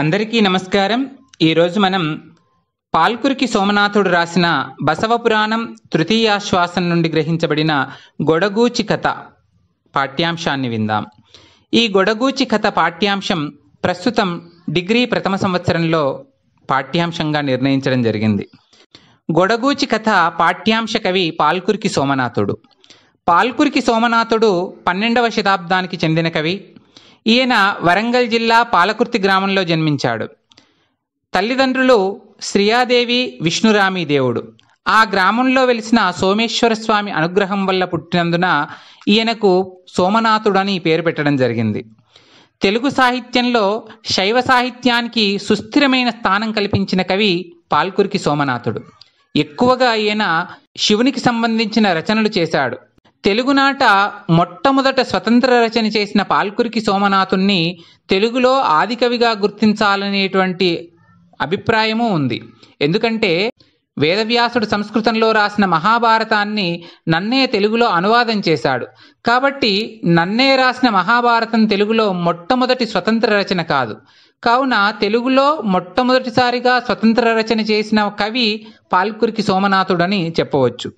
అందరికీ నమస్కారం ఈరోజు మనం పాల్కురికి సోమనాథుడు రాసిన బసవపురాణం తృతీయాశ్వాసం నుండి గ్రహించబడిన గొడగూచి కథ పాఠ్యాంశాన్ని విందాం ఈ గొడగూచి కథ పాఠ్యాంశం ప్రస్తుతం డిగ్రీ ప్రథమ సంవత్సరంలో పాఠ్యాంశంగా నిర్ణయించడం జరిగింది గొడగూచి కథ పాఠ్యాంశ కవి పాల్కురికి సోమనాథుడు పాల్కురికి సోమనాథుడు పన్నెండవ శతాబ్దానికి చెందిన కవి ఈయన వరంగల్ జిల్లా పాలకుర్తి గ్రామంలో జన్మించాడు తల్లిదండ్రులు శ్రీయాదేవి విష్ణురామి దేవుడు ఆ గ్రామంలో వెలిసిన సోమేశ్వర స్వామి అనుగ్రహం వల్ల పుట్టినందున ఈయనకు సోమనాథుడని పేరు పెట్టడం జరిగింది తెలుగు సాహిత్యంలో శైవ సాహిత్యానికి సుస్థిరమైన స్థానం కల్పించిన కవి పాల్కురికి సోమనాథుడు ఎక్కువగా ఈయన శివునికి సంబంధించిన రచనలు చేశాడు తెలుగునాట మొట్టమొదట స్వతంత్ర రచన చేసిన పాల్కురికి సోమనాథుణ్ణి తెలుగులో ఆదికవిగా గుర్తించాలనేటువంటి అభిప్రాయము ఉంది ఎందుకంటే వేదవ్యాసుడు సంస్కృతంలో రాసిన మహాభారతాన్ని నన్నే తెలుగులో అనువాదం చేశాడు కాబట్టి నన్నే రాసిన మహాభారతం తెలుగులో మొట్టమొదటి స్వతంత్ర రచన కాదు కావున తెలుగులో మొట్టమొదటిసారిగా స్వతంత్ర రచన చేసిన కవి పాల్కురికి సోమనాథుడని చెప్పవచ్చు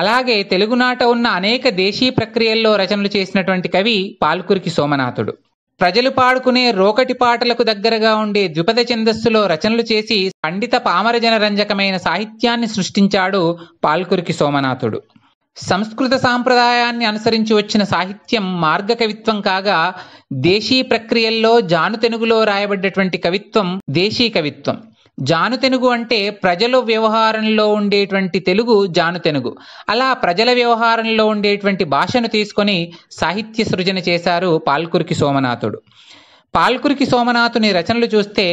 అలాగే తెలుగునాట ఉన్న అనేక దేశీ ప్రక్రియల్లో రచనలు చేసినటువంటి కవి పాల్కురికి సోమనాథుడు ప్రజలు పాడుకునే రోకటి పాటలకు దగ్గరగా ఉండే ద్విపద ఛందస్సులో రచనలు చేసి పండిత పామరజన రంజకమైన సాహిత్యాన్ని సృష్టించాడు పాల్కురికి సోమనాథుడు సంస్కృత సాంప్రదాయాన్ని అనుసరించి వచ్చిన సాహిత్యం మార్గ కవిత్వం కాగా దేశీ ప్రక్రియల్లో జానుతెనుగులో రాయబడ్డటువంటి కవిత్వం దేశీ కవిత్వం జానుతెనుగు అంటే ప్రజల వ్యవహారంలో ఉండేటువంటి తెలుగు జానుతెనుగు అలా ప్రజల వ్యవహారంలో ఉండేటువంటి భాషను తీసుకొని సాహిత్య సృజన చేశారు పాల్కురికి సోమనాథుడు పాల్కురికి సోమనాథుని రచనలు చూస్తే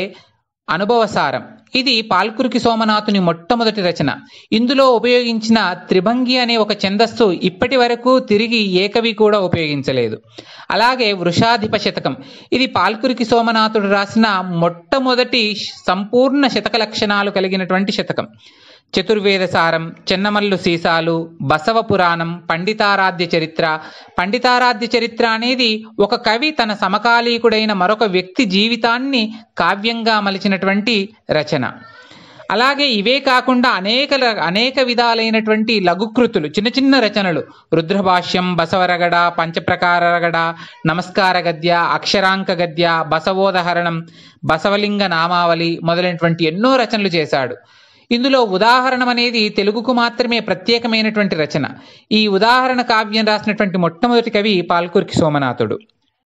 అనుభవసారం ఇది పాల్కురికి సోమనాథుని మొట్టమొదటి రచన ఇందులో ఉపయోగించిన త్రిభంగి అనే ఒక ఛందస్సు ఇప్పటి వరకు తిరిగి ఏకవి కూడా ఉపయోగించలేదు అలాగే వృషాధిప శతకం ఇది పాల్కురికి సోమనాథుడు రాసిన మొట్టమొదటి సంపూర్ణ శతక లక్షణాలు కలిగినటువంటి శతకం చతుర్వేదసారం చెన్నమల్లు సీసాలు బసవ పురాణం పండితారాధ్య చరిత్ర పండితారాధ్య చరిత్ర అనేది ఒక కవి తన సమకాలీకుడైన మరొక వ్యక్తి జీవితాన్ని కావ్యంగా మలిచినటువంటి రచన అలాగే ఇవే కాకుండా అనేక అనేక విధాలైనటువంటి లఘుకృతులు చిన్న చిన్న రచనలు రుద్రభాష్యం బసవరగడ పంచప్రకార రగడ నమస్కార గద్య అక్షరాంక గద్య బసవోదహరణం బసవలింగ నామావళి మొదలైనటువంటి ఎన్నో రచనలు చేశాడు ఇందులో ఉదాహరణ అనేది తెలుగుకు మాత్రమే ప్రత్యేకమైనటువంటి రచన ఈ ఉదాహరణ కావ్యం రాసినటువంటి మొట్టమొదటి కవి పాల్కురికి సోమనాథుడు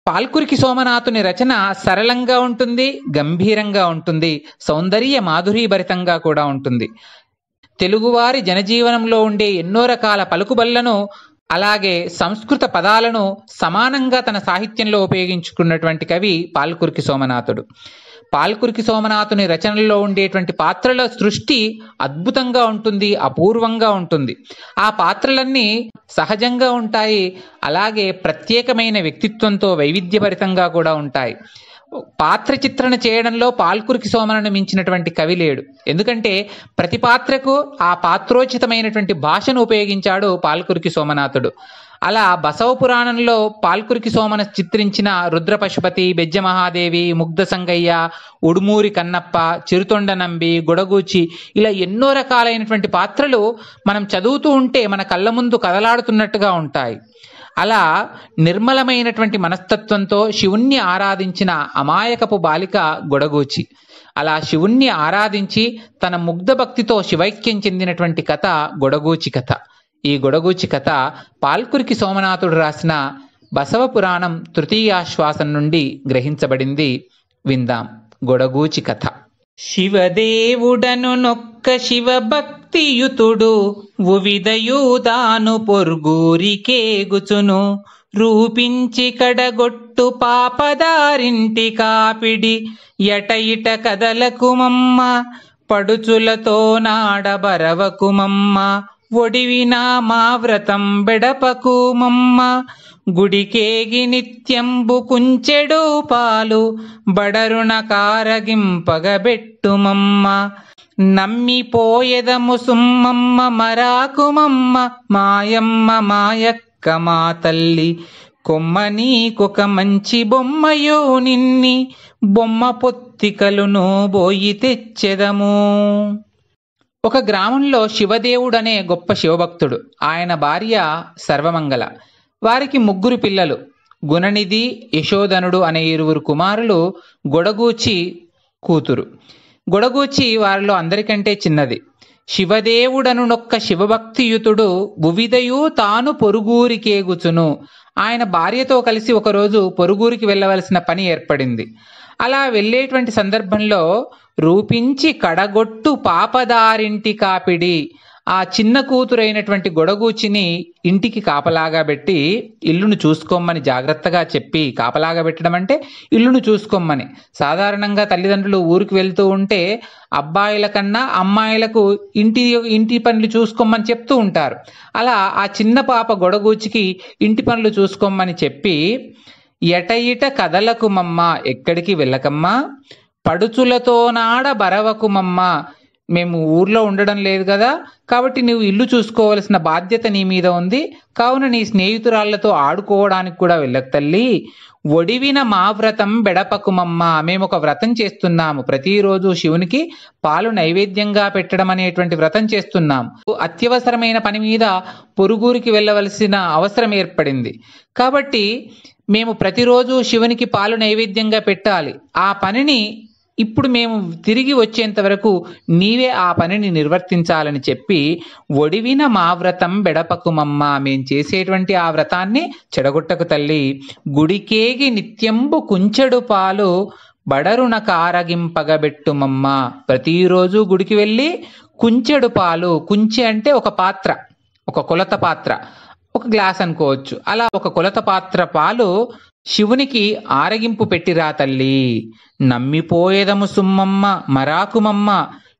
పాల్కురికి సోమనాథుని రచన సరళంగా ఉంటుంది గంభీరంగా ఉంటుంది సౌందర్య మాధురీభరితంగా కూడా ఉంటుంది తెలుగువారి జనజీవనంలో ఉండే ఎన్నో రకాల పలుకుబళ్లను అలాగే సంస్కృత పదాలను సమానంగా తన సాహిత్యంలో ఉపయోగించుకున్నటువంటి కవి పాల్కురికి సోమనాథుడు పాల్కురికి సోమనాథుని రచనల్లో ఉండేటువంటి పాత్రల సృష్టి అద్భుతంగా ఉంటుంది అపూర్వంగా ఉంటుంది ఆ పాత్రలన్నీ సహజంగా ఉంటాయి అలాగే ప్రత్యేకమైన వ్యక్తిత్వంతో వైవిధ్యభరితంగా కూడా ఉంటాయి పాత్ర చిత్రణ చేయడంలో పాల్కురికి సోమనను మించినటువంటి కవి లేడు ఎందుకంటే ప్రతి పాత్రకు ఆ పాత్రోచితమైనటువంటి భాషను ఉపయోగించాడు పాల్కురికి సోమనాథుడు అలా బసవ పురాణంలో పాల్కురికి సోమన చిత్రించిన రుద్రపశుపతి బెజ్జమహాదేవి ముగ్ధ సంగయ్య ఉడుమూరి కన్నప్ప చిరుతొండ నంబి గుడగూచి ఇలా ఎన్నో రకాలైనటువంటి పాత్రలు మనం చదువుతూ ఉంటే మన కళ్ళ ముందు కదలాడుతున్నట్టుగా ఉంటాయి అలా నిర్మలమైనటువంటి మనస్తత్వంతో శివుణ్ణి ఆరాధించిన అమాయకపు బాలిక గొడగూచి అలా శివుణ్ణి ఆరాధించి తన ముగ్ధ భక్తితో శివైక్యం చెందినటువంటి కథ గొడగూచి కథ ఈ గొడగూచి కథ పాల్కురికి సోమనాథుడు రాసిన బసవ పురాణం తృతీయాశ్వాసం నుండి గ్రహించబడింది విందాం గొడగూచి కథ శివదేవుడను నొక్క శివభక్తియుతుడు ఉవిదయూదాను పొర్గూరికేగుచును రూపించి కడగొట్టు పాపదారింటి కాపిడి ఎట ఇట కదలకుమమ్మ పడుచులతో నాడబరవకుమమ్మ ఒడివినా మా వ్రతం బెడపకు మమ్మ గుడికేగి నిత్యంబు కుంచెడు పాలు బడరుణ కారగింపగబెట్టుమమ్మ నమ్మిపోయెదము సుమ్మమ్మ మరాకుమమ్మ మాయమ్మ మాయక్క మా తల్లి కొమ్మ నీకొక మంచి బొమ్మయో నిన్ని బొమ్మ పొత్తికలును బోయి తెచ్చెదము ఒక గ్రామంలో శివదేవుడనే గొప్ప శివభక్తుడు ఆయన భార్య సర్వమంగళ వారికి ముగ్గురు పిల్లలు గుణనిధి యశోధనుడు అనే ఇరువురు కుమారులు గొడగూచి కూతురు గొడగూచి వారిలో అందరికంటే చిన్నది శివదేవుడను నొక్క శివభక్తియుతుడు బువిదయు తాను పొరుగూరికేగుచును ఆయన భార్యతో కలిసి ఒకరోజు పొరుగురికి వెళ్ళవలసిన పని ఏర్పడింది అలా వెళ్ళేటువంటి సందర్భంలో రూపించి కడగొట్టు పాపదారింటి కాపిడి ఆ చిన్న కూతురైనటువంటి గొడగూచిని ఇంటికి కాపలాగా పెట్టి ఇల్లును చూసుకోమని జాగ్రత్తగా చెప్పి కాపలాగా పెట్టడం అంటే ఇల్లును చూసుకోమని సాధారణంగా తల్లిదండ్రులు ఊరికి వెళ్తూ ఉంటే అబ్బాయిల కన్నా అమ్మాయిలకు ఇంటి ఇంటి పనులు చూసుకోమని చెప్తూ ఉంటారు అలా ఆ చిన్న పాప గొడగూచికి ఇంటి పనులు చూసుకోమని చెప్పి ఎట ఇట కదలకుమమ్మ ఎక్కడికి వెళ్ళకమ్మా పడుచులతోనాడ బరవకుమమ్మ మేము ఊర్లో ఉండడం లేదు కదా కాబట్టి నువ్వు ఇల్లు చూసుకోవలసిన బాధ్యత నీ మీద ఉంది కావున నీ స్నేహితురాళ్లతో ఆడుకోవడానికి కూడా వెళ్ళక తల్లి ఒడివిన మా వ్రతం బెడపకుమమ్మ మేము ఒక వ్రతం చేస్తున్నాము ప్రతిరోజు శివునికి పాలు నైవేద్యంగా పెట్టడం అనేటువంటి వ్రతం చేస్తున్నాము అత్యవసరమైన పని మీద పొరుగురికి వెళ్ళవలసిన అవసరం ఏర్పడింది కాబట్టి మేము ప్రతిరోజు శివునికి పాలు నైవేద్యంగా పెట్టాలి ఆ పనిని ఇప్పుడు మేము తిరిగి వచ్చేంత వరకు నీవే ఆ పనిని నిర్వర్తించాలని చెప్పి ఒడివిన మా వ్రతం బెడపకుమమ్మ మేం చేసేటువంటి ఆ వ్రతాన్ని చెడగొట్టకు తల్లి గుడికేగి నిత్యంబు కుంచెడు పాలు బడరున కారగింపగబెట్టుమమ్మ ప్రతిరోజు గుడికి వెళ్ళి కుంచెడు పాలు కుంచె అంటే ఒక పాత్ర ఒక కొలత పాత్ర ఒక గ్లాస్ అనుకోవచ్చు అలా ఒక కొలత పాత్ర పాలు శివునికి ఆరగింపు పెట్టిరా తల్లి నమ్మిపోయేదము సుమ్మమ్మ మరాకుమమ్మ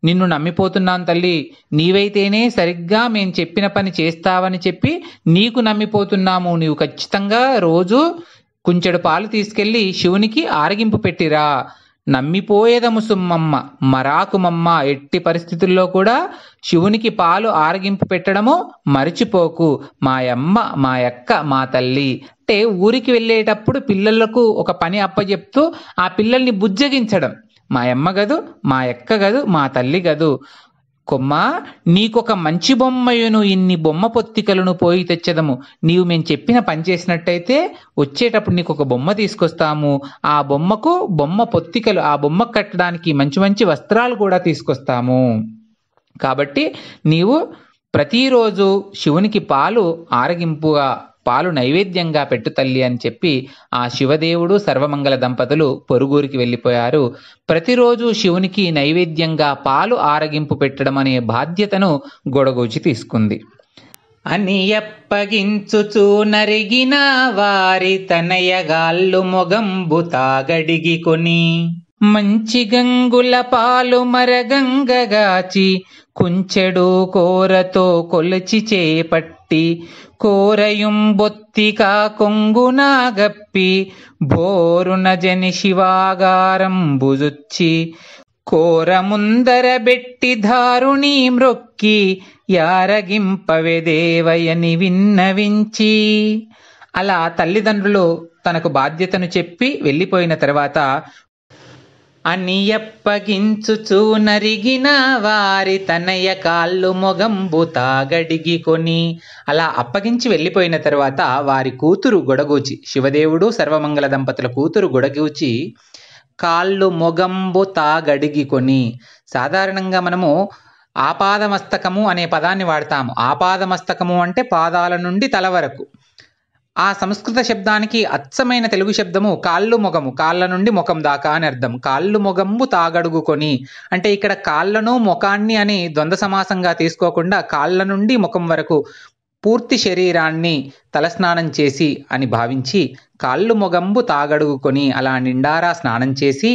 నిన్ను నమ్మిపోతున్నాను తల్లి నీవైతేనే సరిగ్గా మేం చెప్పిన పని చేస్తావని చెప్పి నీకు నమ్మిపోతున్నాము నీవు ఖచ్చితంగా రోజు కుంచెడు పాలు తీసుకెళ్లి శివునికి ఆరగింపు పెట్టిరా నమ్మిపోయేదము సుమ్మమ్మ మరాకుమమ్మ ఎట్టి పరిస్థితుల్లో కూడా శివునికి పాలు ఆరగింపు పెట్టడము మరిచిపోకు మాయమ్మ మాయక్క మా తల్లి అంటే ఊరికి వెళ్ళేటప్పుడు పిల్లలకు ఒక పని అప్పజెప్తూ ఆ పిల్లల్ని బుజ్జగించడం మాయమ్మ గదు మా ఎక్క గదు మా తల్లి గదు కొమ్మ నీకొక మంచి బొమ్మయును ఇన్ని బొమ్మ పొత్తికలను పోయి తెచ్చదము నీవు మేము చెప్పిన పని చేసినట్టయితే వచ్చేటప్పుడు నీకు ఒక బొమ్మ తీసుకొస్తాము ఆ బొమ్మకు బొమ్మ పొత్తికలు ఆ బొమ్మ కట్టడానికి మంచి మంచి వస్త్రాలు కూడా తీసుకొస్తాము కాబట్టి నీవు ప్రతిరోజు శివునికి పాలు ఆరగింపుగా పాలు నైవేద్యంగా పెట్టు తల్లి అని చెప్పి ఆ శివదేవుడు సర్వమంగళ దంపతులు పొరుగురికి వెళ్ళిపోయారు ప్రతిరోజు శివునికి నైవేద్యంగా పాలు ఆరగింపు పెట్టడం అనే బాధ్యతను గొడగూచి తీసుకుంది అని ఎప్పగించుచు నరిగిన వారి తనయగాళ్ళు మొగంబు తాగడిగి కొని మంచి గంగుల పాలు మరగంగగాచి కుంచెడు కోరతో కొలచి చేపట్టి కోరయుం బొత్తికా గప్పి భోరున జని శివాగారం బుజుచ్చి కోర ముందర బెట్టి దారుణీ మ్రొక్కి యారగింపవెదేవయని విన్నవించి అలా తల్లిదండ్రులు తనకు బాధ్యతను చెప్పి వెళ్ళిపోయిన తర్వాత అనియప్పగించుచూ నరిగిన వారి తనయ కాళ్ళు మొగంబు తాగడిగి కొని అలా అప్పగించి వెళ్ళిపోయిన తర్వాత వారి కూతురు గొడగూచి శివదేవుడు సర్వమంగళ దంపతుల కూతురు గొడగూచి కాళ్ళు మొగంబు తాగడిగి కొని సాధారణంగా మనము ఆపాదమస్తకము అనే పదాన్ని వాడతాము ఆపాదమస్తకము అంటే పాదాల నుండి తల వరకు ఆ సంస్కృత శబ్దానికి అచ్చమైన తెలుగు శబ్దము కాళ్ళు మొగము కాళ్ళ నుండి ముఖం దాకా అని అర్థం కాళ్ళు మొగంబు తాగడుగుకొని అంటే ఇక్కడ కాళ్ళను ముఖాన్ని అని ద్వంద్వ సమాసంగా తీసుకోకుండా కాళ్ళ నుండి ముఖం వరకు పూర్తి శరీరాన్ని తలస్నానం చేసి అని భావించి కాళ్ళు మొగంబు తాగడుగుకొని అలా నిండారా స్నానం చేసి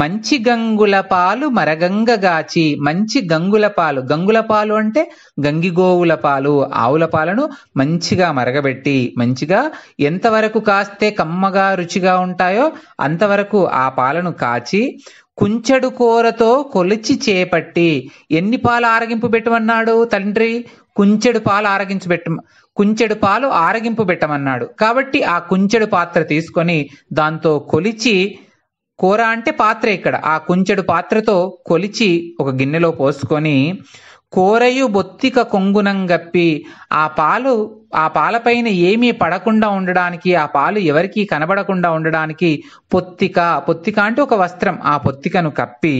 మంచి గంగుల పాలు మరగంగగాచి మంచి గంగుల పాలు గంగుల పాలు అంటే గంగిగోవుల పాలు ఆవుల పాలను మంచిగా మరగబెట్టి మంచిగా ఎంతవరకు కాస్తే కమ్మగా రుచిగా ఉంటాయో అంతవరకు ఆ పాలను కాచి కుంచెడు కూరతో కొలిచి చేపట్టి ఎన్ని పాలు ఆరగింపు పెట్టమన్నాడు తండ్రి కుంచెడు పాలు ఆరగించు పెట్ట కుంచెడు పాలు ఆరగింపు పెట్టమన్నాడు కాబట్టి ఆ కుంచెడు పాత్ర తీసుకొని దాంతో కొలిచి కూర అంటే పాత్ర ఇక్కడ ఆ కుంచెడు పాత్రతో కొలిచి ఒక గిన్నెలో పోసుకొని కోరయు బొత్తిక కొంగునంగప్పి ఆ పాలు ఆ పాలపైన ఏమీ పడకుండా ఉండడానికి ఆ పాలు ఎవరికీ కనబడకుండా ఉండడానికి పొత్తిక పొత్తిక అంటే ఒక వస్త్రం ఆ పొత్తికను కప్పి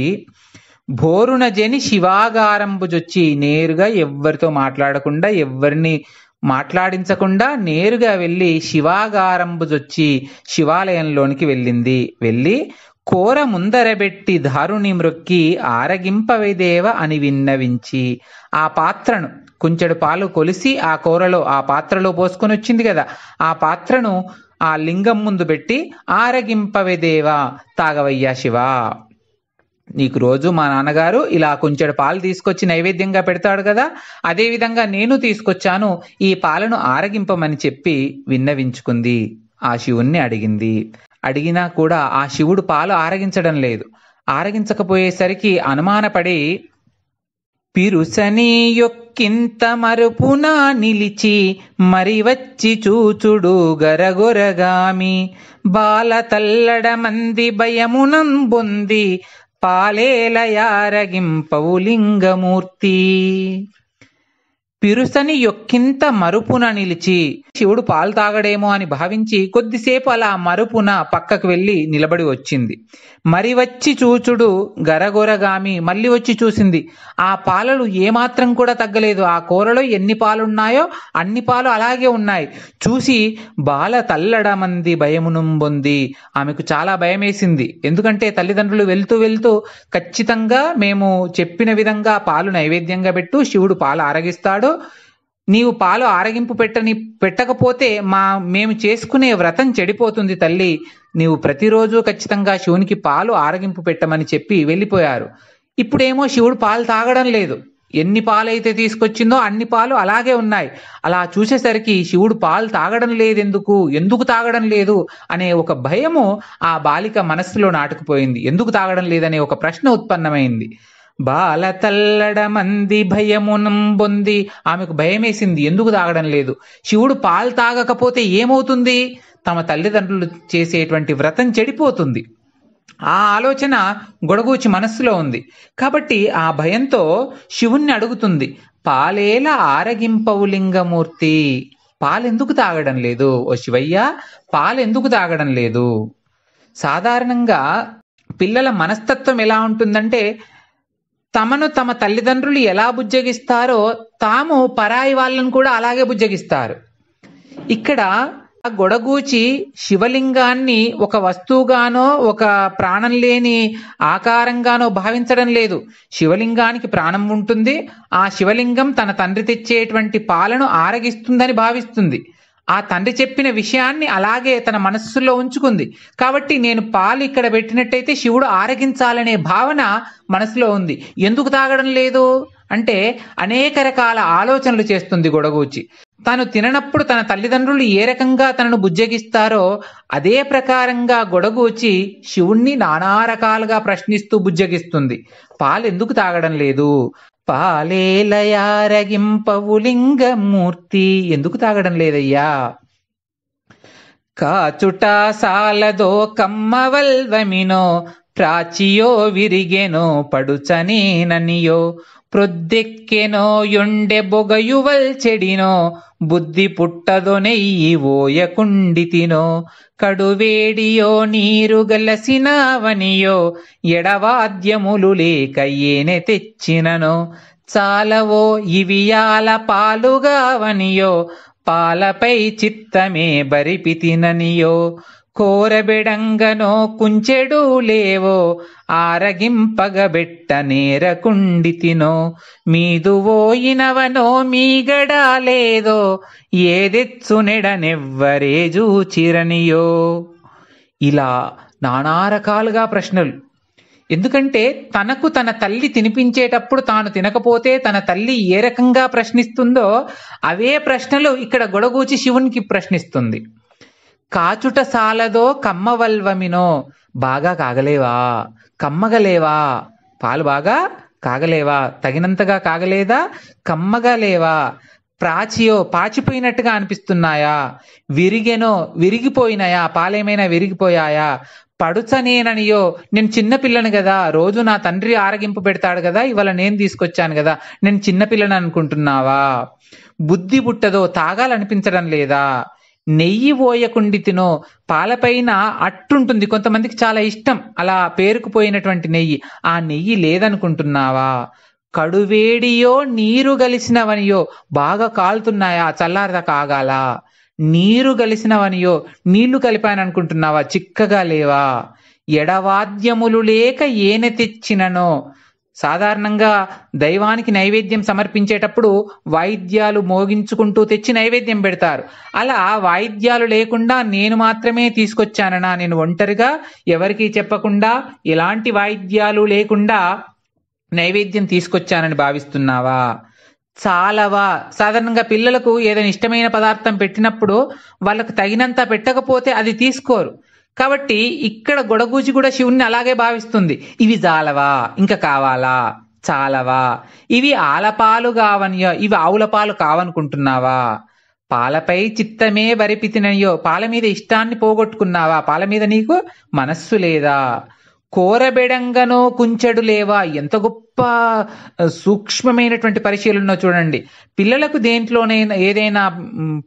భోరున జని శివాగారంభుజొచ్చి నేరుగా ఎవ్వరితో మాట్లాడకుండా ఎవరిని మాట్లాడించకుండా నేరుగా వెళ్ళి శివాగారంభుజొచ్చి శివాలయంలోనికి వెళ్ళింది వెళ్ళి కోర ముందరబెట్టి దారుణి మృక్కి ఆరగింపవేదేవ అని విన్నవించి ఆ పాత్రను కుంచెడు పాలు కొలిసి ఆ కూరలో ఆ పాత్రలో పోసుకొని వచ్చింది కదా ఆ పాత్రను ఆ లింగం ముందు పెట్టి ఆరగింపవేదేవా తాగవయ్యా శివ నీకు రోజు మా నాన్నగారు ఇలా కొంచెడు పాలు తీసుకొచ్చి నైవేద్యంగా పెడతాడు కదా అదేవిధంగా నేను తీసుకొచ్చాను ఈ పాలను ఆరగింపమని చెప్పి విన్నవించుకుంది ఆ శివుణ్ణి అడిగింది అడిగినా కూడా ఆ శివుడు పాలు ఆరగించడం లేదు ఆరగించకపోయేసరికి అనుమానపడి పిరుసని యొక్కింత మరుపునా నిలిచి మరి వచ్చి చూచుడు గరగొరగామి బాల తల్లడమంది భయమునంబొంది పాలేల లింగమూర్తి పిరుసని యొక్కింత మరుపున నిలిచి శివుడు పాలు తాగడేమో అని భావించి కొద్దిసేపు అలా మరుపున పక్కకు వెళ్ళి నిలబడి వచ్చింది మరి వచ్చి చూచుడు గరగొరగామి మళ్ళీ వచ్చి చూసింది ఆ పాలలు ఏమాత్రం కూడా తగ్గలేదు ఆ కూరలో ఎన్ని పాలున్నాయో అన్ని పాలు అలాగే ఉన్నాయి చూసి బాల తల్లడమంది భయమునుంబొంది ఆమెకు చాలా భయమేసింది ఎందుకంటే తల్లిదండ్రులు వెళ్తూ వెళ్తూ ఖచ్చితంగా మేము చెప్పిన విధంగా పాలు నైవేద్యంగా పెట్టు శివుడు పాలు ఆరగిస్తాడు నీవు పాలు ఆరగింపు పెట్టని పెట్టకపోతే మా మేము చేసుకునే వ్రతం చెడిపోతుంది తల్లి నీవు ప్రతిరోజు ఖచ్చితంగా శివునికి పాలు ఆరగింపు పెట్టమని చెప్పి వెళ్ళిపోయారు ఇప్పుడేమో శివుడు పాలు తాగడం లేదు ఎన్ని పాలైతే తీసుకొచ్చిందో అన్ని పాలు అలాగే ఉన్నాయి అలా చూసేసరికి శివుడు పాలు తాగడం లేదెందుకు ఎందుకు తాగడం లేదు అనే ఒక భయము ఆ బాలిక మనస్సులో నాటుకుపోయింది ఎందుకు తాగడం లేదనే ఒక ప్రశ్న ఉత్పన్నమైంది బాలతల్లడమంది భయమునంబొంది ఆమెకు భయమేసింది ఎందుకు తాగడం లేదు శివుడు పాలు తాగకపోతే ఏమవుతుంది తమ తల్లిదండ్రులు చేసేటువంటి వ్రతం చెడిపోతుంది ఆ ఆలోచన గొడగూచి మనస్సులో ఉంది కాబట్టి ఆ భయంతో శివుణ్ణి అడుగుతుంది పాలేల ఆరగింపవు లింగమూర్తి పాలెందుకు తాగడం లేదు ఓ శివయ్య పాలెందుకు తాగడం లేదు సాధారణంగా పిల్లల మనస్తత్వం ఎలా ఉంటుందంటే తమను తమ తల్లిదండ్రులు ఎలా బుజ్జగిస్తారో తాము పరాయి వాళ్ళను కూడా అలాగే బుజ్జగిస్తారు ఇక్కడ ఆ గొడగూచి శివలింగాన్ని ఒక వస్తువుగానో ఒక ప్రాణం లేని ఆకారంగానో భావించడం లేదు శివలింగానికి ప్రాణం ఉంటుంది ఆ శివలింగం తన తండ్రి తెచ్చేటువంటి పాలను ఆరగిస్తుందని భావిస్తుంది ఆ తండ్రి చెప్పిన విషయాన్ని అలాగే తన మనస్సులో ఉంచుకుంది కాబట్టి నేను పాలు ఇక్కడ పెట్టినట్టయితే శివుడు ఆరగించాలనే భావన మనసులో ఉంది ఎందుకు తాగడం లేదు అంటే అనేక రకాల ఆలోచనలు చేస్తుంది గొడగూచి తను తిననప్పుడు తన తల్లిదండ్రులు ఏ రకంగా తనను బుజ్జగిస్తారో అదే ప్రకారంగా గొడగూచి శివుణ్ణి నానా రకాలుగా ప్రశ్నిస్తూ బుజ్జగిస్తుంది పాలు ఎందుకు తాగడం లేదు మూర్తి ఎందుకు తాగడం లేదయ్యా కాచుటా సాలదో కమ్మవల్వమినో ప్రాచియో విరిగెనో పడుచనీననియో ప్రొద్దెక్కెనో యుండె బొగయువల్ చెడినో బుద్ధి పుట్టదు నెయ్యి ఓయకుండి తినో కడువేడియో నీరు గలసినావనియో ఎడవాద్యములు లేక ఏనె తెచ్చినను చాలవో ఇవియాల పాలుగావనియో పాలపై చిత్తమే బరిపితిననియో కోరబెడంగనో కుంచెడు లేవో ఆరగింపగబెట్ట నేరకుండితినో మీదు ఓయినవనో మీగడా లేదో ఏదెచ్చునెడనెవ్వరే చూచిరనియో ఇలా నానా రకాలుగా ప్రశ్నలు ఎందుకంటే తనకు తన తల్లి తినిపించేటప్పుడు తాను తినకపోతే తన తల్లి ఏ రకంగా ప్రశ్నిస్తుందో అవే ప్రశ్నలు ఇక్కడ గొడగూచి శివునికి ప్రశ్నిస్తుంది కాచుట సాలదో కమ్మవల్వమినో బాగా కాగలేవా కమ్మగలేవా పాలు బాగా కాగలేవా తగినంతగా కాగలేదా కమ్మగలేవా ప్రాచియో పాచిపోయినట్టుగా అనిపిస్తున్నాయా విరిగెనో విరిగిపోయినాయా పాలేమైనా విరిగిపోయాయా పడుచనేననియో నేను చిన్నపిల్లను కదా రోజు నా తండ్రి ఆరగింపు పెడతాడు కదా ఇవాళ నేను తీసుకొచ్చాను కదా నేను చిన్నపిల్లని అనుకుంటున్నావా బుద్ధి బుట్టదో తాగాలనిపించడం లేదా నెయ్యి ఓయకుండి తినో పాలపైన అట్టుంటుంది కొంతమందికి చాలా ఇష్టం అలా పేరుకుపోయినటువంటి నెయ్యి ఆ నెయ్యి లేదనుకుంటున్నావా కడువేడియో నీరు గలిసినవనియో బాగా కాలుతున్నాయా చల్లారదా కాగాల నీరు గలిసినవనియో నీళ్లు కలిపాననుకుంటున్నావా చిక్కగా లేవా ఎడవాద్యములు లేక ఏనె తెచ్చిననో సాధారణంగా దైవానికి నైవేద్యం సమర్పించేటప్పుడు వాయిద్యాలు మోగించుకుంటూ తెచ్చి నైవేద్యం పెడతారు అలా వాయిద్యాలు లేకుండా నేను మాత్రమే తీసుకొచ్చానన్నా నేను ఒంటరిగా ఎవరికీ చెప్పకుండా ఎలాంటి వాయిద్యాలు లేకుండా నైవేద్యం తీసుకొచ్చానని భావిస్తున్నావా చాలవా సాధారణంగా పిల్లలకు ఏదైనా ఇష్టమైన పదార్థం పెట్టినప్పుడు వాళ్ళకు తగినంత పెట్టకపోతే అది తీసుకోరు కాబట్టి ఇక్కడ గొడగూచి కూడా శివుణ్ణి అలాగే భావిస్తుంది ఇవి జాలవా ఇంకా కావాలా చాలవా ఇవి ఆలపాలు కావనియో ఇవి ఆవుల పాలు కావనుకుంటున్నావా పాలపై చిత్తమే బరిపితినయ్యో పాల మీద ఇష్టాన్ని పోగొట్టుకున్నావా పాల మీద నీకు మనస్సు లేదా కోరబెడంగనో కుంచెడు లేవా ఎంత గొప్ప సూక్ష్మమైనటువంటి పరిశీలనో చూడండి పిల్లలకు దేంట్లోనైనా ఏదైనా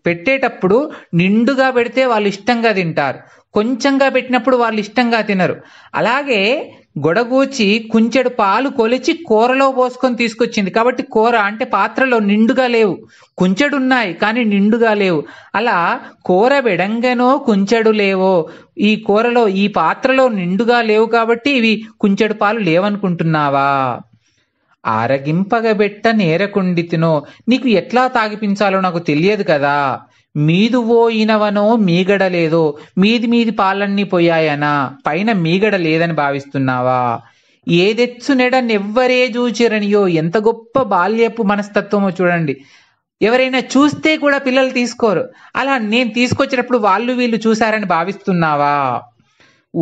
పెట్టేటప్పుడు నిండుగా పెడితే వాళ్ళు ఇష్టంగా తింటారు కొంచెంగా పెట్టినప్పుడు వాళ్ళు ఇష్టంగా తినరు అలాగే గొడగూచి కుంచెడు పాలు కొలిచి కూరలో పోసుకొని తీసుకొచ్చింది కాబట్టి కూర అంటే పాత్రలో నిండుగా లేవు కుంచెడు ఉన్నాయి కానీ నిండుగా లేవు అలా కూర విడంగనో కుంచెడు లేవో ఈ కూరలో ఈ పాత్రలో నిండుగా లేవు కాబట్టి ఇవి కుంచెడు పాలు లేవనుకుంటున్నావా ఆరగింపగబెట్ట నేరకుండితినో నీకు ఎట్లా తాగిపించాలో నాకు తెలియదు కదా మీదు మీగడ మీగడలేదో మీది మీది పాలన్నీ పోయాయనా పైన మీగడ లేదని భావిస్తున్నావా ఏదెచ్చునెడ నెవ్వరే చూచిరనియో ఎంత గొప్ప బాల్యపు మనస్తత్వమో చూడండి ఎవరైనా చూస్తే కూడా పిల్లలు తీసుకోరు అలా నేను తీసుకొచ్చినప్పుడు వాళ్ళు వీళ్ళు చూశారని భావిస్తున్నావా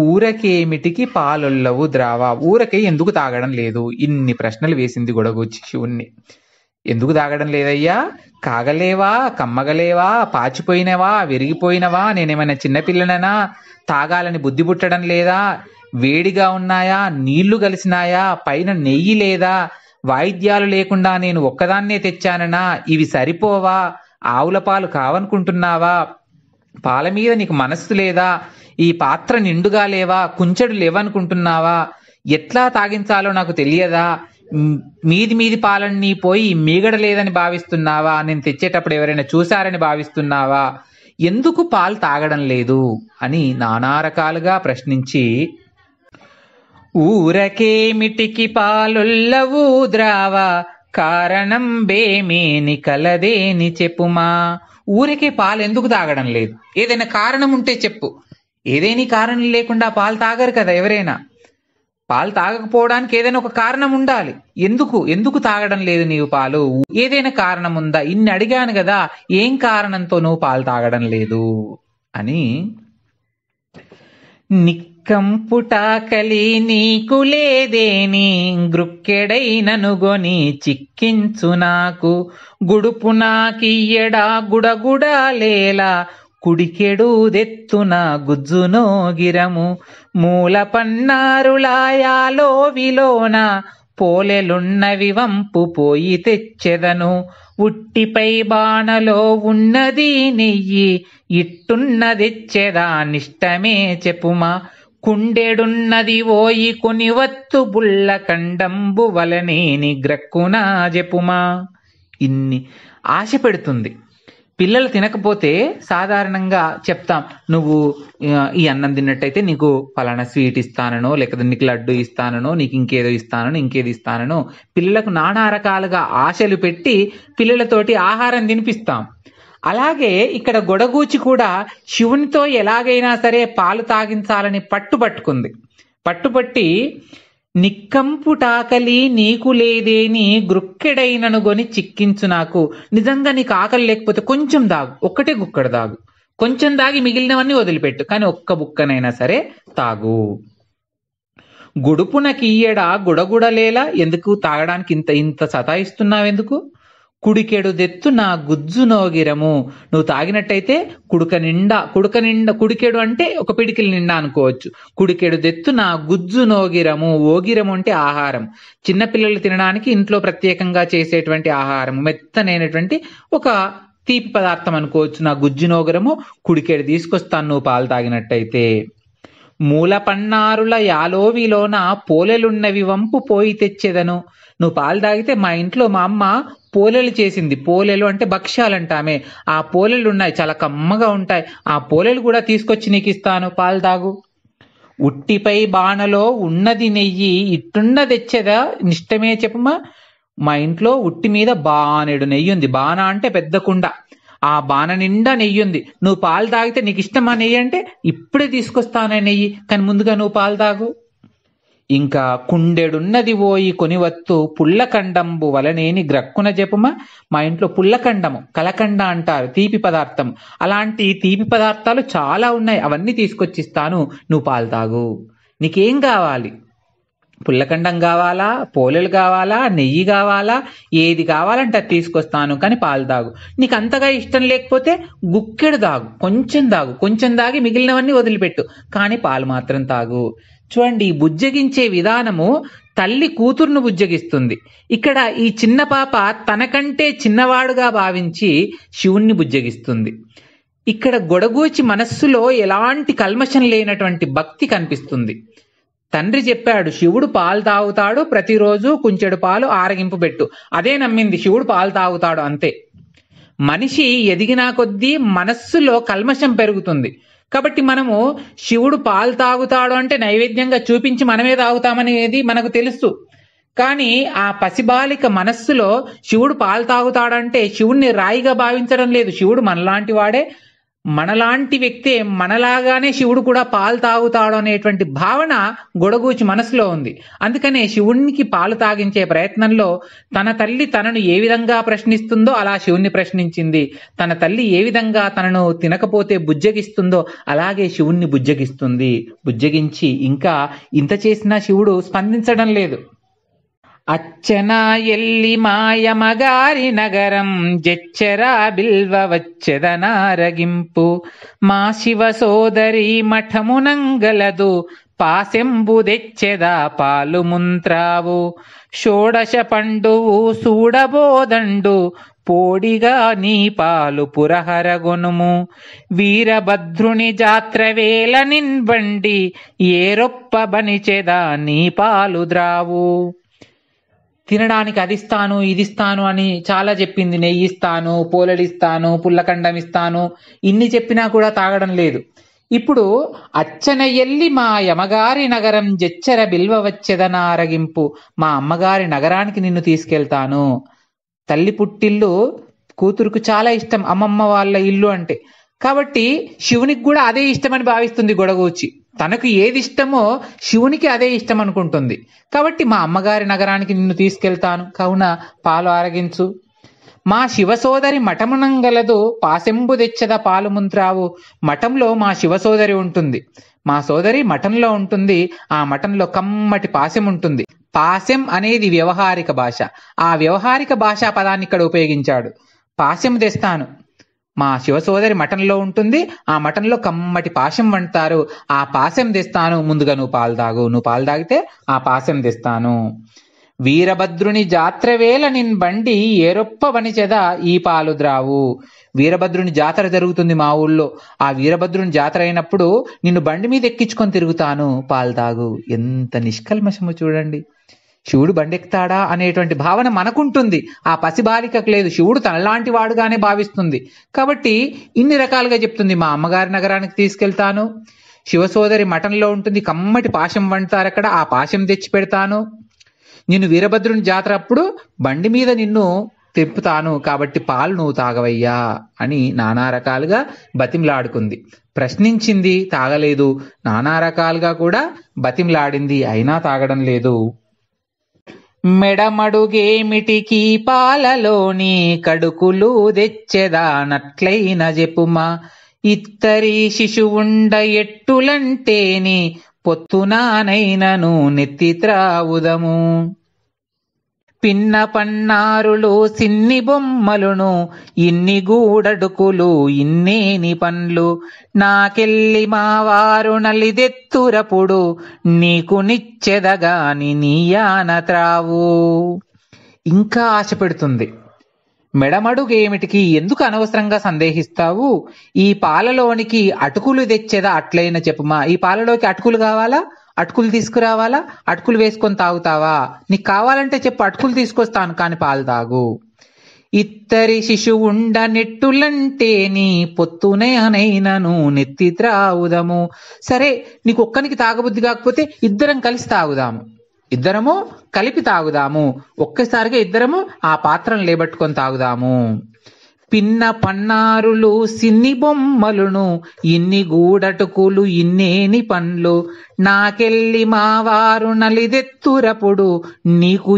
ఊరకేమిటికి పాలొల్లవు ద్రావా ఊరకే ఎందుకు తాగడం లేదు ఇన్ని ప్రశ్నలు వేసింది గొడగొచ్చి శివుణ్ణి ఎందుకు తాగడం లేదయ్యా కాగలేవా కమ్మగలేవా పాచిపోయినవా విరిగిపోయినవా నేనేమైనా చిన్నపిల్లనైనా తాగాలని బుద్ధి పుట్టడం లేదా వేడిగా ఉన్నాయా నీళ్లు కలిసినాయా పైన నెయ్యి లేదా వాయిద్యాలు లేకుండా నేను ఒక్కదాన్నే తెచ్చాననా ఇవి సరిపోవా ఆవుల పాలు కావనుకుంటున్నావా పాల మీద నీకు మనస్సు లేదా ఈ పాత్ర నిండుగా లేవా కుంచెడు లేవనుకుంటున్నావా ఎట్లా తాగించాలో నాకు తెలియదా మీది మీది పాలన్నీ పోయి మీగడ లేదని భావిస్తున్నావా నేను తెచ్చేటప్పుడు ఎవరైనా చూశారని భావిస్తున్నావా ఎందుకు పాలు తాగడం లేదు అని నానా రకాలుగా ప్రశ్నించి ఊరకేమిటికి పాలుల్లవు ద్రావా కారణం బేమేని కలదేని చెప్పుమా ఊరికే పాలు ఎందుకు తాగడం లేదు ఏదైనా కారణం ఉంటే చెప్పు ఏదేని కారణం లేకుండా పాలు తాగరు కదా ఎవరైనా పాలు తాగకపోవడానికి ఏదైనా ఒక కారణం ఉండాలి ఎందుకు ఎందుకు తాగడం లేదు నీవు పాలు ఏదైనా కారణం ఉందా ఇన్ని అడిగాను కదా ఏం కారణంతో నువ్వు పాలు తాగడం లేదు అని నిక్కంపుటాకలి నీకు లేదేని గ్రుక్కెడైననుగొని చిక్కించు నాకు గుడుపు నాకియ్యడా గుడగుడా లేలా కుడికెడూదెత్తున గుజ్జునోగిరము మూల పన్నారులాయాలో విలోన పోలెలున్నవి వంపు పోయి తెచ్చెదను ఉట్టిపై బాణలో ఉన్నది నెయ్యి ఇట్టున్నదిచ్చెదా నిష్టమే చెప్పుమా కుండెడున్నది ఓయి కొనివత్తు బుల్ల కండంబు వలనేని గ్రక్కునా చెప్పుమా ఇన్ని ఆశ పెడుతుంది పిల్లలు తినకపోతే సాధారణంగా చెప్తాం నువ్వు ఈ అన్నం తిన్నట్టయితే నీకు ఫలానా స్వీట్ ఇస్తాననో లేకపోతే నీకు లడ్డు ఇస్తాననో నీకు ఇంకేదో ఇస్తానో ఇంకేది ఇస్తానను పిల్లలకు నానా రకాలుగా ఆశలు పెట్టి పిల్లలతోటి ఆహారం తినిపిస్తాం అలాగే ఇక్కడ గొడగూచి కూడా శివునితో ఎలాగైనా సరే పాలు తాగించాలని పట్టుపట్టుకుంది పట్టుపట్టి నిక్కంపుటాకలి నీకు లేదేని గృక్కెడైననుగొని చిక్కించు నాకు నిజంగా నీకు ఆకలి లేకపోతే కొంచెం దాగు ఒక్కటే గుక్కడ దాగు కొంచెం దాగి మిగిలినవన్నీ వదిలిపెట్టు కానీ ఒక్క బుక్కనైనా సరే తాగు గుడుపునకియ్యడా గుడగుడలేలా ఎందుకు తాగడానికి ఇంత ఇంత సతాయిస్తున్నావెందుకు దెత్తు నా గుజ్జు నోగిరము నువ్వు తాగినట్టయితే కుడుక నిండా కుడుక నిండా కుడికెడు అంటే ఒక పిడికిలు నిండా అనుకోవచ్చు దెత్తు నా గుజ్జు నోగిరము ఓగిరము అంటే ఆహారం చిన్నపిల్లలు తినడానికి ఇంట్లో ప్రత్యేకంగా చేసేటువంటి ఆహారం మెత్తనైనటువంటి ఒక తీపి పదార్థం అనుకోవచ్చు నా గుజ్జు నోగిరము కుడికెడు తీసుకొస్తాను నువ్వు పాలు తాగినట్టయితే మూలపన్నారుల యాలోవిలోన పోలెలున్నవి వంపు పోయి తెచ్చేదను నువ్వు పాలు తాగితే మా ఇంట్లో మా అమ్మ పోలేలు చేసింది పోలేలు అంటే భక్ష్యాలు అంటామే ఆ పోలేలు ఉన్నాయి చాలా కమ్మగా ఉంటాయి ఆ పోలేలు కూడా తీసుకొచ్చి నీకు ఇస్తాను పాలు తాగు ఉట్టిపై బాణలో ఉన్నది నెయ్యి ఇట్టున్న తెచ్చేదా నిష్టమే చెప్పమా మా ఇంట్లో ఉట్టి మీద బాణెడు నెయ్యి ఉంది బాణ అంటే పెద్ద కుండ ఆ బాణ నిండా నెయ్యి ఉంది నువ్వు పాలు తాగితే నీకు ఇష్టమా నెయ్యి అంటే ఇప్పుడే తీసుకొస్తానే నెయ్యి కానీ ముందుగా నువ్వు పాలు తాగు ఇంకా కుండెడున్నది ఓయి కొనివత్తు పుల్లకండంబు వలనేని గ్రక్కున జపమ మా ఇంట్లో పుల్లకండము కలకండ అంటారు తీపి పదార్థం అలాంటి తీపి పదార్థాలు చాలా ఉన్నాయి అవన్నీ తీసుకొచ్చిస్తాను నువ్వు పాలు తాగు నీకేం కావాలి పుల్లకండం కావాలా పోలేలు కావాలా నెయ్యి కావాలా ఏది కావాలంటే అది తీసుకొస్తాను కానీ పాలు తాగు నీకు అంతగా ఇష్టం లేకపోతే గుక్కెడు తాగు కొంచెం తాగు కొంచెం తాగి మిగిలినవన్నీ వదిలిపెట్టు కానీ పాలు మాత్రం తాగు చూడండి ఈ బుజ్జగించే విధానము తల్లి కూతుర్ను బుజ్జగిస్తుంది ఇక్కడ ఈ చిన్న పాప తనకంటే చిన్నవాడుగా భావించి శివుణ్ణి బుజ్జగిస్తుంది ఇక్కడ గొడగూచి మనస్సులో ఎలాంటి కల్మషం లేనటువంటి భక్తి కనిపిస్తుంది తండ్రి చెప్పాడు శివుడు పాలు తాగుతాడు ప్రతిరోజు కుంచెడు పాలు ఆరగింపు పెట్టు అదే నమ్మింది శివుడు పాలు తాగుతాడు అంతే మనిషి ఎదిగినా కొద్దీ మనస్సులో కల్మషం పెరుగుతుంది కాబట్టి మనము శివుడు పాలు తాగుతాడు అంటే నైవేద్యంగా చూపించి మనమే తాగుతామనేది మనకు తెలుసు కానీ ఆ పసిబాలిక మనస్సులో శివుడు పాలు తాగుతాడంటే శివుణ్ణి రాయిగా భావించడం లేదు శివుడు మనలాంటి వాడే మనలాంటి వ్యక్తే మనలాగానే శివుడు కూడా పాలు తాగుతాడు అనేటువంటి భావన గొడగూచి మనసులో ఉంది అందుకనే శివుణ్ణికి పాలు తాగించే ప్రయత్నంలో తన తల్లి తనను ఏ విధంగా ప్రశ్నిస్తుందో అలా శివుణ్ణి ప్రశ్నించింది తన తల్లి ఏ విధంగా తనను తినకపోతే బుజ్జగిస్తుందో అలాగే శివుణ్ణి బుజ్జగిస్తుంది బుజ్జగించి ఇంకా ఇంత చేసినా శివుడు స్పందించడం లేదు ಅಚ್ಚನ ఎల్లి ಮಾಯ ಮಗಾರಿ ನಗರಂ ಜೆಚ್ಚರ ಬಿಲ್ವ మా శివ సోదరి మఠమునంగలదు ಸೋದರಿ తెచ్చెదా పాలు ముంత్రావు షోడశ పండువు సూడబోదండు పోడిగా నీ పాలు పురహరగొనుము వీరభద్రుని వేల నిన్బండి ఏరొప్ప బనిచెదా నీ పాలు ద్రావు తినడానికి అది ఇస్తాను ఇది ఇస్తాను అని చాలా చెప్పింది నెయ్యి ఇస్తాను పోలడిస్తాను పుల్లకండం ఇస్తాను ఇన్ని చెప్పినా కూడా తాగడం లేదు ఇప్పుడు అచ్చన ఎల్లి మా యమగారి నగరం జచ్చర బిల్వ వచ్చేదనారగింపు ఆరగింపు మా అమ్మగారి నగరానికి నిన్ను తీసుకెళ్తాను తల్లి పుట్టిల్లు కూతురుకు చాలా ఇష్టం అమ్మమ్మ వాళ్ళ ఇల్లు అంటే కాబట్టి శివునికి కూడా అదే ఇష్టమని భావిస్తుంది గొడగూచి తనకు ఏది ఇష్టమో శివునికి అదే ఇష్టం అనుకుంటుంది కాబట్టి మా అమ్మగారి నగరానికి నిన్ను తీసుకెళ్తాను కావున పాలు ఆరగించు మా శివసోదరి మఠమునంగలదు పాసెంబు తెచ్చద పాలు ముంత్రావు మఠంలో మా శివసోదరి ఉంటుంది మా సోదరి మఠంలో ఉంటుంది ఆ మఠంలో కమ్మటి పాసెం ఉంటుంది పాసెం అనేది వ్యవహారిక భాష ఆ వ్యవహారిక భాషా పదాన్ని ఇక్కడ ఉపయోగించాడు పాసెం తెస్తాను మా శివ సోదరి మఠంలో ఉంటుంది ఆ మఠంలో కమ్మటి పాశం వంటారు ఆ పాశం తెస్తాను ముందుగా నువ్వు పాలు తాగు నువ్వు పాలు తాగితే ఆ పాశం తెస్తాను వీరభద్రుని వేళ నిన్ బండి ఏరొప్ప వనిచెద ఈ పాలు ద్రావు వీరభద్రుని జాతర జరుగుతుంది మా ఊళ్ళో ఆ వీరభద్రుని జాతర అయినప్పుడు నిన్ను బండి మీద ఎక్కించుకొని తిరుగుతాను పాలు తాగు ఎంత నిష్కల్మషము చూడండి శివుడు బండెక్తాడా అనేటువంటి భావన మనకుంటుంది ఆ పసిబాలికకు లేదు శివుడు తనలాంటి వాడుగానే భావిస్తుంది కాబట్టి ఇన్ని రకాలుగా చెప్తుంది మా అమ్మగారి నగరానికి తీసుకెళ్తాను శివసోదరి మఠంలో ఉంటుంది కమ్మటి పాశం వండుతారు అక్కడ ఆ పాశం తెచ్చి పెడతాను నిన్ను వీరభద్రుని జాతర అప్పుడు బండి మీద నిన్ను తిప్పుతాను కాబట్టి పాలు నువ్వు తాగవయ్యా అని నానా రకాలుగా బతిమలాడుకుంది ప్రశ్నించింది తాగలేదు నానా రకాలుగా కూడా బతిమలాడింది అయినా తాగడం లేదు మెడమడుగేమిటికి పాలలోని కడుకులు తెచ్చెదానట్లైన జెపుమా ఇత్తరి శిశువుండ ఎట్టులంటేని పొత్తునానైనను నెత్తి త్రావుదము పిన్న పన్నారులు సిన్ని బొమ్మలును ఇన్ని గూడడుకులు ఇన్నేని పండ్లు నాకెల్లి మావారు నలిదెత్తురపుడు నీకు నిచ్చెదగాని నీయాన త్రావు ఇంకా ఆశ పెడుతుంది మెడమడుగేమిటికి ఎందుకు అనవసరంగా సందేహిస్తావు ఈ పాలలోనికి అటుకులు తెచ్చేదా అట్లయినా చెప్పుమా ఈ పాలలోకి అటుకులు కావాలా అటుకులు తీసుకురావాలా అటుకులు వేసుకొని తాగుతావా నీకు కావాలంటే చెప్పు అటుకులు తీసుకొస్తాను కాని పాలు తాగు ఇత్తరి ఉండ నెట్టులంటే నీ పొత్తునే అనైనను నెత్తి త్రాగుదాము సరే నీకు ఒక్కనికి తాగబుద్ధి కాకపోతే ఇద్దరం కలిసి తాగుదాము ఇద్దరము కలిపి తాగుదాము ఒక్కసారిగా ఇద్దరము ఆ పాత్రను లేబట్టుకొని తాగుదాము పిన్న పన్నారులు సిన్ని బొమ్మలును ఇన్ని గూడటుకులు ఇన్నేని పండ్లు నాకెళ్ళి మావారు నలిదెత్తురపుడు నీకు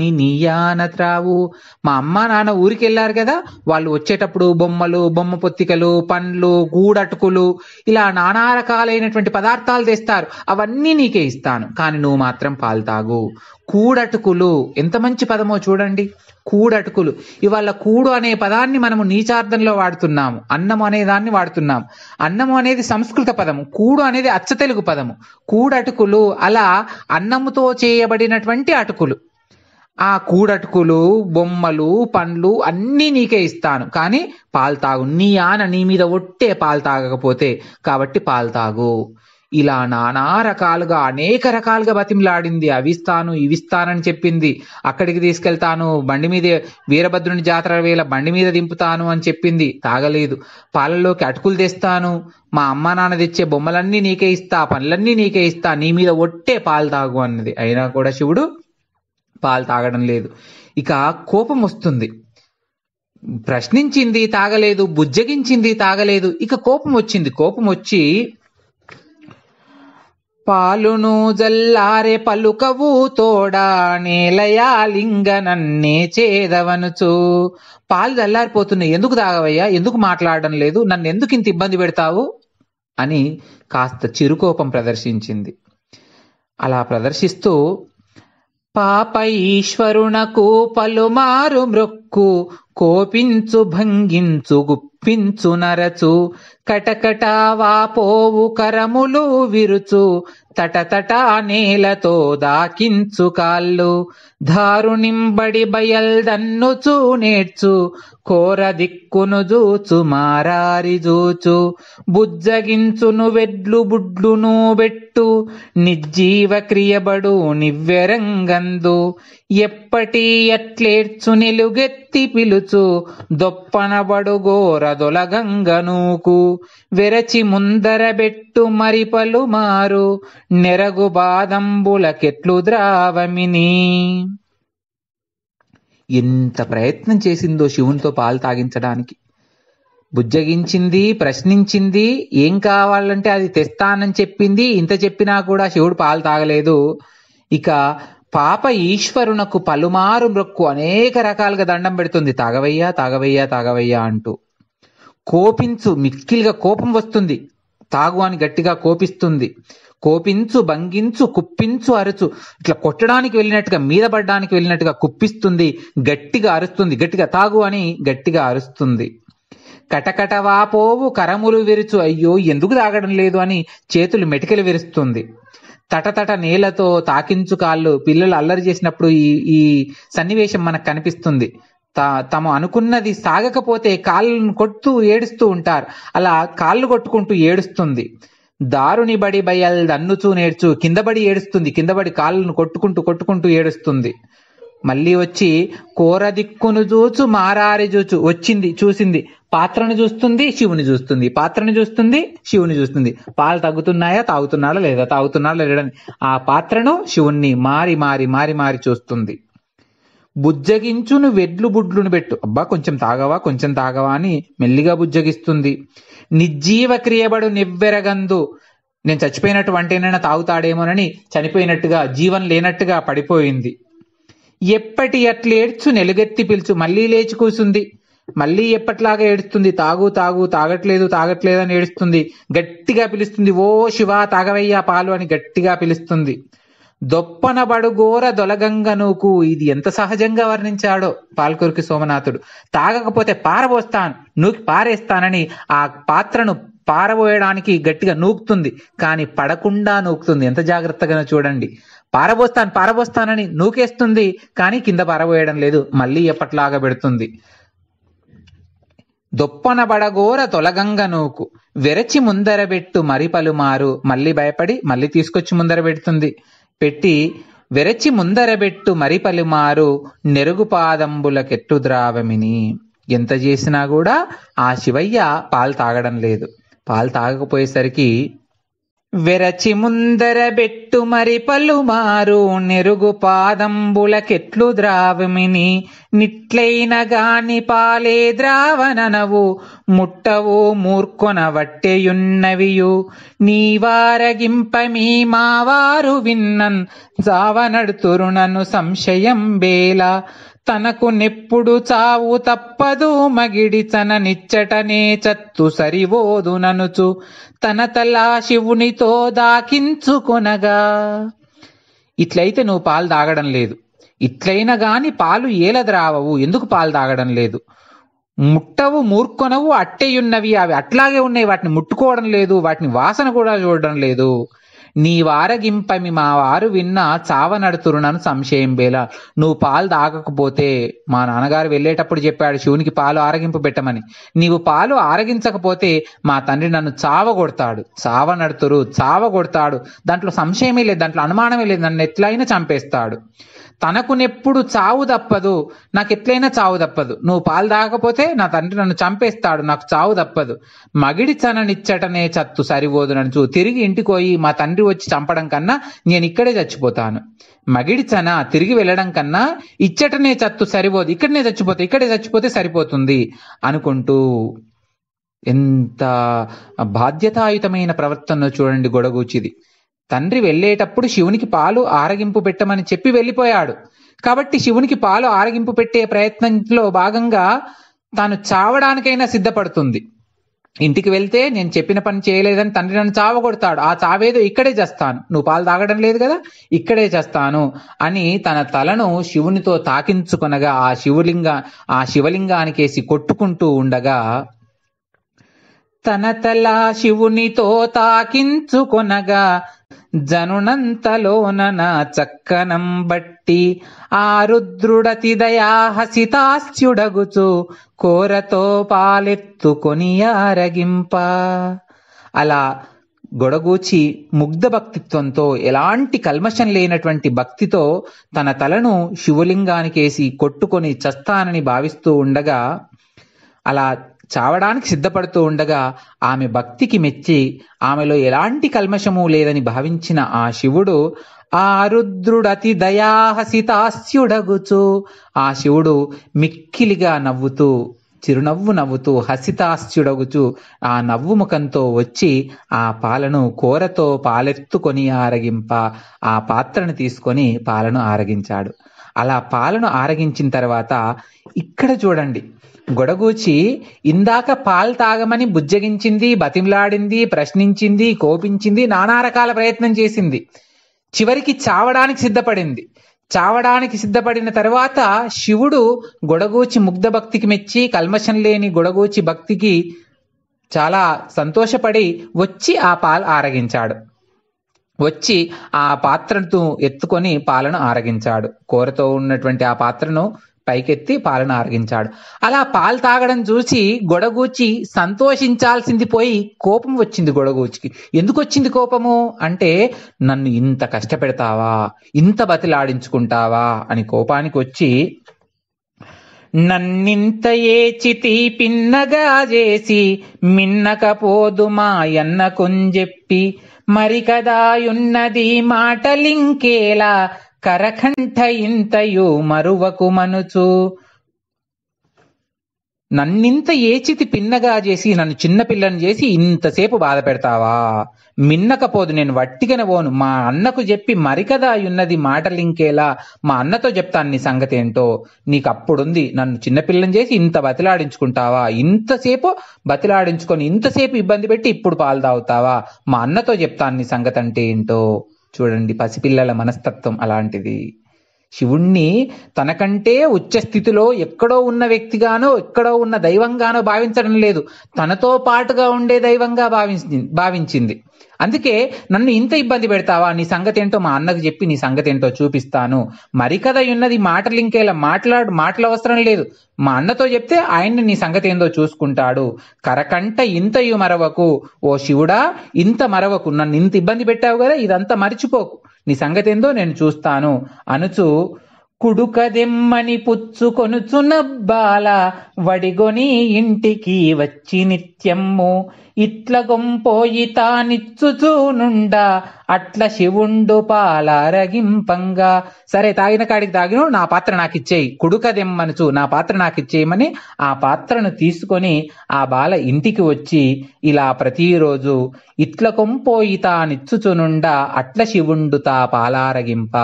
నీ నీయాన త్రావు మా అమ్మ నాన్న ఊరికెళ్ళారు కదా వాళ్ళు వచ్చేటప్పుడు బొమ్మలు బొమ్మ పొత్తికలు పండ్లు గూడటుకులు ఇలా నానా రకాలైనటువంటి పదార్థాలు తెస్తారు అవన్నీ నీకే ఇస్తాను కానీ నువ్వు మాత్రం పాలు తాగు కూడటుకులు ఎంత మంచి పదమో చూడండి కూడటుకులు ఇవాళ కూడు అనే పదాన్ని మనము నీచార్థంలో వాడుతున్నాము అన్నము అనే దాన్ని వాడుతున్నాము అన్నము అనేది సంస్కృత పదము కూడు అనేది అచ్చ తెలుగు పదము కూడటుకులు అలా అన్నముతో చేయబడినటువంటి అటుకులు ఆ కూడటుకులు బొమ్మలు పండ్లు అన్నీ నీకే ఇస్తాను కానీ పాలు తాగు నీ ఆన నీ మీద ఒట్టే పాలు తాగకపోతే కాబట్టి పాలు తాగు ఇలా నానా రకాలుగా అనేక రకాలుగా బతిమలాడింది అవిస్తాను ఇవిస్తానని చెప్పింది అక్కడికి తీసుకెళ్తాను బండి మీద వీరభద్రుని జాతర వేళ బండి మీద దింపుతాను అని చెప్పింది తాగలేదు పాలల్లోకి అటుకులు తెస్తాను మా అమ్మ నాన్న తెచ్చే బొమ్మలన్నీ నీకే ఇస్తా పనులన్నీ నీకే ఇస్తా నీ మీద ఒట్టే పాలు తాగు అన్నది అయినా కూడా శివుడు పాలు తాగడం లేదు ఇక కోపం వస్తుంది ప్రశ్నించింది తాగలేదు బుజ్జగించింది తాగలేదు ఇక కోపం వచ్చింది కోపం వచ్చి పాలును జల్లారే పలుకవు తోడా నేలయాలింగ నన్నే చేదవనుచు పాలు జల్లారిపోతున్నాయి ఎందుకు తాగవయ్యా ఎందుకు మాట్లాడడం లేదు నన్ను ఎందుకు ఇంత ఇబ్బంది పెడతావు అని కాస్త చిరుకోపం ప్రదర్శించింది అలా ప్రదర్శిస్తూ పాప ఈశ్వరునకు పలుమారు మృక్కు కోపించు భంగించు గుప్పించు నరచు కటకటా వాపోవు కరములు విరుచు తటతటా నేలతో దాకించు కాళ్ళు దారుణింబడి బయల్దన్నుచూ నేర్చు దిక్కును జూచు మారారి జూచు బుజ్జగించును వెడ్లు బుడ్లును బెట్టు నిజీవ క్రియబడు నివ్వెరంగందు ఎప్పటి అట్లేర్చు నిలుగెత్తి పిలుచు దొప్పనబడు గోరదొలగంగనూకు వెరచి ముందర బెట్టు మరి పలుమారు నెరగు బాదంబులకెట్లు ద్రావమిని ఎంత ప్రయత్నం చేసిందో శివునితో పాలు తాగించడానికి బుజ్జగించింది ప్రశ్నించింది ఏం కావాలంటే అది తెస్తానని చెప్పింది ఇంత చెప్పినా కూడా శివుడు పాలు తాగలేదు ఇక పాప ఈశ్వరునకు పలుమారు మ్రొక్కు అనేక రకాలుగా దండం పెడుతుంది తాగవయ్యా తాగవయ్యా తాగవయ్యా అంటూ కోపించు మిక్కిలిగా కోపం వస్తుంది తాగు అని గట్టిగా కోపిస్తుంది కోపించు భంగించు కుప్పించు అరుచు ఇట్లా కొట్టడానికి వెళ్ళినట్టుగా మీద పడడానికి వెళ్ళినట్టుగా కుప్పిస్తుంది గట్టిగా అరుస్తుంది గట్టిగా తాగు అని గట్టిగా అరుస్తుంది కటకటవా పోవు కరములు విరుచు అయ్యో ఎందుకు తాగడం లేదు అని చేతులు మెటికలు విరుస్తుంది తటతట నేలతో తాకించు కాళ్ళు పిల్లలు అల్లరి చేసినప్పుడు ఈ ఈ సన్నివేశం మనకు కనిపిస్తుంది తమ అనుకున్నది సాగకపోతే కాళ్ళను కొడుతూ ఏడుస్తూ ఉంటారు అలా కాళ్ళు కొట్టుకుంటూ ఏడుస్తుంది దారుని బడి బయల్ దన్నుచూ నేర్చు కిందబడి ఏడుస్తుంది కిందబడి కాళ్ళను కొట్టుకుంటూ కొట్టుకుంటూ ఏడుస్తుంది మళ్ళీ వచ్చి కూర దిక్కును చూచు మారారి చూచు వచ్చింది చూసింది పాత్రను చూస్తుంది శివుని చూస్తుంది పాత్రను చూస్తుంది శివుని చూస్తుంది పాలు తగ్గుతున్నాయా తాగుతున్నాడా లేదా తాగుతున్నాడా లేడని ఆ పాత్రను శివుణ్ణి మారి మారి మారి మారి చూస్తుంది బుజ్జగించును వెడ్లు బుడ్లును పెట్టు అబ్బా కొంచెం తాగవా కొంచెం తాగవా అని మెల్లిగా బుజ్జగిస్తుంది నిర్జీవ క్రియబడు నివ్వెరగందు నేను చచ్చిపోయినట్టు వంటేనైనా తాగుతాడేమోనని చనిపోయినట్టుగా జీవన్ లేనట్టుగా పడిపోయింది ఎప్పటి అట్లేడ్చు నెలుగెత్తి పిలుచు మళ్ళీ లేచి కూసుంది మళ్ళీ ఎప్పట్లాగా ఏడుస్తుంది తాగు తాగు తాగట్లేదు తాగట్లేదు అని ఏడుస్తుంది గట్టిగా పిలుస్తుంది ఓ శివ తాగవయ్యా పాలు అని గట్టిగా పిలుస్తుంది గోర దొలగంగనుకు ఇది ఎంత సహజంగా వర్ణించాడో పాల్కొరికి సోమనాథుడు తాగకపోతే పారబోస్తాను నూకి పారేస్తానని ఆ పాత్రను పారబోయడానికి గట్టిగా నూకుతుంది కానీ పడకుండా నూకుతుంది ఎంత జాగ్రత్తగానో చూడండి పారబోస్తాను పారబోస్తానని నూకేస్తుంది కానీ కింద పారబోయడం లేదు మళ్ళీ ఎప్పట్లాగా పెడుతుంది దొప్పన బడగోర తొలగంగ నూకు వెరచి ముందరబెట్టు మరి పలుమారు మళ్ళీ భయపడి మళ్ళీ తీసుకొచ్చి ముందర పెడుతుంది పెట్టి వెరచి ముందరబెట్టు పాదంబుల కెట్టు ద్రావమిని ఎంత చేసినా కూడా ఆ శివయ్య పాలు తాగడం లేదు పాలు తాగకపోయేసరికి వెరచి ముందర బెట్టు మరి పలుమారు నెరుగు పాదంబులకెట్లు ద్రావమిని నిట్లైన గాని పాలే ద్రావననవు ముట్టవు మూర్కొన వట్టెయున్నవియు మీ మావారు విన్నన్ జావనడుతురునను సంశయం బేలా తనకు నెప్పుడు చావు తప్పదు మగిడి తన నిచ్చటనే చత్తు సరివోదు ననుచు తన తలా శివునితో దాకించుకొనగా ఇట్లయితే నువ్వు పాలు తాగడం లేదు ఇట్లయినా గాని పాలు ఏలద్రావవు ఎందుకు పాలు తాగడం లేదు ముట్టవు మూర్కొనవు అట్టేయున్నవి అవి అట్లాగే ఉన్నాయి వాటిని ముట్టుకోవడం లేదు వాటిని వాసన కూడా చూడడం లేదు నీ వారగింపమి మా వారు విన్నా చావనడుతురునను సంశయం బేల నువ్వు పాలు తాగకపోతే మా నాన్నగారు వెళ్ళేటప్పుడు చెప్పాడు శివునికి పాలు ఆరగింపు పెట్టమని నీవు పాలు ఆరగించకపోతే మా తండ్రి నన్ను చావగొడతాడు చావనడుతురు చావగొడతాడు దాంట్లో సంశయమే లేదు దాంట్లో అనుమానమే లేదు నన్ను ఎట్లయినా చంపేస్తాడు తనకు నెప్పుడు చావు తప్పదు నాకు ఎట్లయినా చావు తప్పదు నువ్వు పాలు తాగకపోతే నా తండ్రి నన్ను చంపేస్తాడు నాకు చావు తప్పదు మగిడి చననిచ్చటనే చత్తు నన్ను చూ తిరిగి ఇంటికి పోయి మా తండ్రి వచ్చి చంపడం కన్నా నేను ఇక్కడే చచ్చిపోతాను మగిడి చన తిరిగి వెళ్ళడం కన్నా ఇచ్చటనే చత్తు సరిపోదు ఇక్కడనే చచ్చిపోతే ఇక్కడే చచ్చిపోతే సరిపోతుంది అనుకుంటూ ఎంత బాధ్యతాయుతమైన ప్రవర్తనలో చూడండి గొడగూచిది తండ్రి వెళ్ళేటప్పుడు శివునికి పాలు ఆరగింపు పెట్టమని చెప్పి వెళ్ళిపోయాడు కాబట్టి శివునికి పాలు ఆరగింపు పెట్టే ప్రయత్నంలో భాగంగా తాను చావడానికైనా సిద్ధపడుతుంది ఇంటికి వెళ్తే నేను చెప్పిన పని చేయలేదని తండ్రి నన్ను చావగొడతాడు ఆ చావేదో ఇక్కడే చేస్తాను నువ్వు పాలు తాగడం లేదు కదా ఇక్కడే చేస్తాను అని తన తలను శివునితో తాకించుకొనగా ఆ శివలింగ ఆ శివలింగానికేసి కొట్టుకుంటూ ఉండగా తన తల శివునితో తాకించుకొనగా జనునంతలోన నా చక్కనం బట్టి ఆ రుద్రుడతి కోరతో పాలెత్తుకొని ఆరగింప అలా గొడగూచి ముగ్ధ భక్తిత్వంతో ఎలాంటి కల్మషం లేనటువంటి భక్తితో తన తలను శివలింగానికేసి కొట్టుకొని చస్తానని భావిస్తూ ఉండగా అలా చావడానికి సిద్ధపడుతూ ఉండగా ఆమె భక్తికి మెచ్చి ఆమెలో ఎలాంటి కల్మషము లేదని భావించిన ఆ శివుడు ఆ రుద్రుడతి దయాహసితాస్యుడగుచు ఆ శివుడు మిక్కిలిగా నవ్వుతూ చిరునవ్వు నవ్వుతూ హసితాస్యుడగుచు ఆ నవ్వు ముఖంతో వచ్చి ఆ పాలను కూరతో పాలెత్తుకొని ఆరగింప ఆ పాత్రను తీసుకొని పాలను ఆరగించాడు అలా పాలను ఆరగించిన తర్వాత ఇక్కడ చూడండి గొడగూచి ఇందాక పాలు తాగమని బుజ్జగించింది బతిమలాడింది ప్రశ్నించింది కోపించింది నానా రకాల ప్రయత్నం చేసింది చివరికి చావడానికి సిద్ధపడింది చావడానికి సిద్ధపడిన తర్వాత శివుడు గొడగూచి ముగ్ధ భక్తికి మెచ్చి కల్మషం లేని గొడగూచి భక్తికి చాలా సంతోషపడి వచ్చి ఆ పాలు ఆరగించాడు వచ్చి ఆ పాత్రను ఎత్తుకొని పాలను ఆరగించాడు కూరతో ఉన్నటువంటి ఆ పాత్రను పైకెత్తి పాలను ఆరగించాడు అలా పాలు తాగడం చూసి గొడగూచి సంతోషించాల్సింది పోయి కోపం వచ్చింది గొడగూచికి ఎందుకు వచ్చింది కోపము అంటే నన్ను ఇంత కష్టపెడతావా ఇంత బతిలాడించుకుంటావా అని కోపానికి వచ్చి నన్నింత ఏచి తీపిన్నగా చేసి మిన్నకపోదు మాయన్న కొంజెప్పి మరి కదాయున్నది మాటలింకేలా కరకంఠ ఇంతయు మరువకు మనుచు నన్నింత ఏచితి పిన్నగా చేసి నన్ను చిన్న పిల్లని చేసి ఇంతసేపు బాధ పెడతావా మిన్నకపోదు నేను వట్టికన పోను మా అన్నకు చెప్పి మరికదా ఉన్నది మాటలింకేలా మా అన్నతో చెప్తాను నీ సంగతి ఏంటో నీకు అప్పుడుంది నన్ను చిన్నపిల్లని చేసి ఇంత బతిలాడించుకుంటావా ఇంతసేపు బతిలాడించుకొని ఇంతసేపు ఇబ్బంది పెట్టి ఇప్పుడు పాలు తాగుతావా మా అన్నతో చెప్తాను నీ సంగతి అంటే ఏంటో చూడండి పసిపిల్లల మనస్తత్వం అలాంటిది శివుణ్ణి తనకంటే ఉచ్చ స్థితిలో ఎక్కడో ఉన్న వ్యక్తిగానో ఎక్కడో ఉన్న దైవంగానో భావించడం లేదు తనతో పాటుగా ఉండే దైవంగా భావించి భావించింది అందుకే నన్ను ఇంత ఇబ్బంది పెడతావా నీ సంగతి ఏంటో మా అన్నకు చెప్పి నీ సంగతి ఏంటో చూపిస్తాను కథ ఉన్నది మాటలు ఇంకేలా మాట్లాడు మాటలు అవసరం లేదు మా అన్నతో చెప్తే ఆయన నీ సంగతి ఏందో చూసుకుంటాడు కరకంట ఇంతయు మరవకు ఓ శివుడా ఇంత మరవకు నన్ను ఇంత ఇబ్బంది పెట్టావు కదా ఇదంతా మరిచిపోకు నీ సంగతి ఏందో నేను చూస్తాను అనుచు కుడుకదెమ్మని పుచ్చుకొనుచునబ్బాల వడిగొని ఇంటికి వచ్చి నిత్యమ్ము ఇట్ల గొంపోయి తానిచ్చుచూనుండా అట్ల శివుండు పాలరగింపంగా సరే తాగిన కాడికి తాగిన నా పాత్ర నాకు ఇచ్చేయి చూ నా పాత్ర నాకు ఇచ్చేయమని ఆ పాత్రను తీసుకొని ఆ బాల ఇంటికి వచ్చి ఇలా ప్రతిరోజు ఇట్ల కొంపోయి తానిచ్చుచునుండా అట్ల శివుండు తా పాలారగింప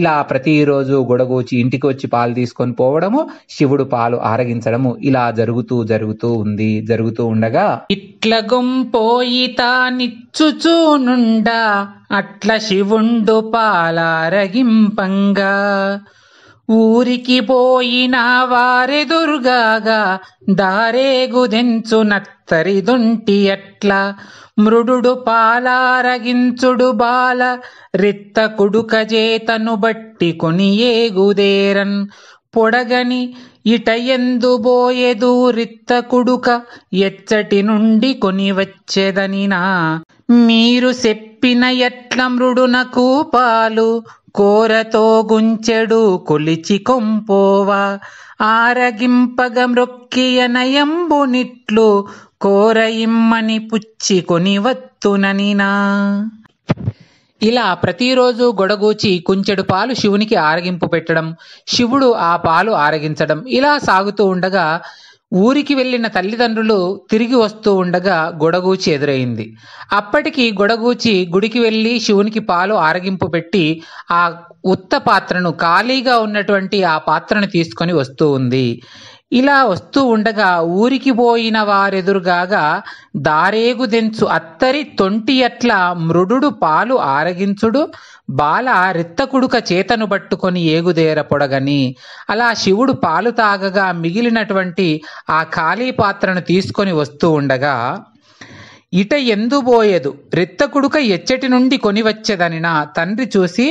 ఇలా ప్రతిరోజు గొడగూచి ఇంటికి వచ్చి పాలు తీసుకొని పోవడము శివుడు పాలు ఆరగించడము ఇలా జరుగుతూ జరుగుతూ ఉంది జరుగుతూ ఉండగా ఇట్ల గొంపోయి తానిచ్చుచూనుండా అట్ల శివుండు పాలారగింపంగా ఊరికి పోయిన వారెదురుగాగా దారేగుదెంచు నత్తరి దొంటి ఎట్లా మృడు పాలారగించుడు బాల రిత్త కుడుక చేతను బట్టి కొని ఏగుదేరన్ పొడగని ఎందు బోయెదు రిత్త కుడుక ఎచ్చటి నుండి కొని వచ్చెదనినా మీరు చెప్పిన ఎట్ల మృడునకు పాలు కోరతో గుంచెడు కొలిచి కొంపోవా ఆరగింపగ మ్రొక్కియ నయంబునిట్లు కోరయిమ్మని పుచ్చికొని వత్తుననినా ఇలా ప్రతిరోజు గొడగూచి కుంచెడు పాలు శివునికి ఆరగింపు పెట్టడం శివుడు ఆ పాలు ఆరగించడం ఇలా సాగుతూ ఉండగా ఊరికి వెళ్లిన తల్లిదండ్రులు తిరిగి వస్తూ ఉండగా గొడగూచి ఎదురైంది అప్పటికి గొడగూచి గుడికి వెళ్ళి శివునికి పాలు ఆరగింపు పెట్టి ఆ ఉత్త పాత్రను ఖాళీగా ఉన్నటువంటి ఆ పాత్రను తీసుకొని వస్తూ ఉంది ఇలా వస్తూ ఉండగా ఊరికి పోయిన వారెదురుగాగా దారేగుదెంచు అత్తరి తొంటి ఎట్ల మృడు పాలు ఆరగించుడు బాల రిత్తకుడుక చేతను పట్టుకొని ఏగుదేర పొడగని అలా శివుడు పాలు తాగగా మిగిలినటువంటి ఆ ఖాళీ పాత్రను తీసుకొని వస్తూ ఉండగా ఇట ఎందుబోయదు రిత్తకుడుక ఎచ్చటి నుండి నా తండ్రి చూసి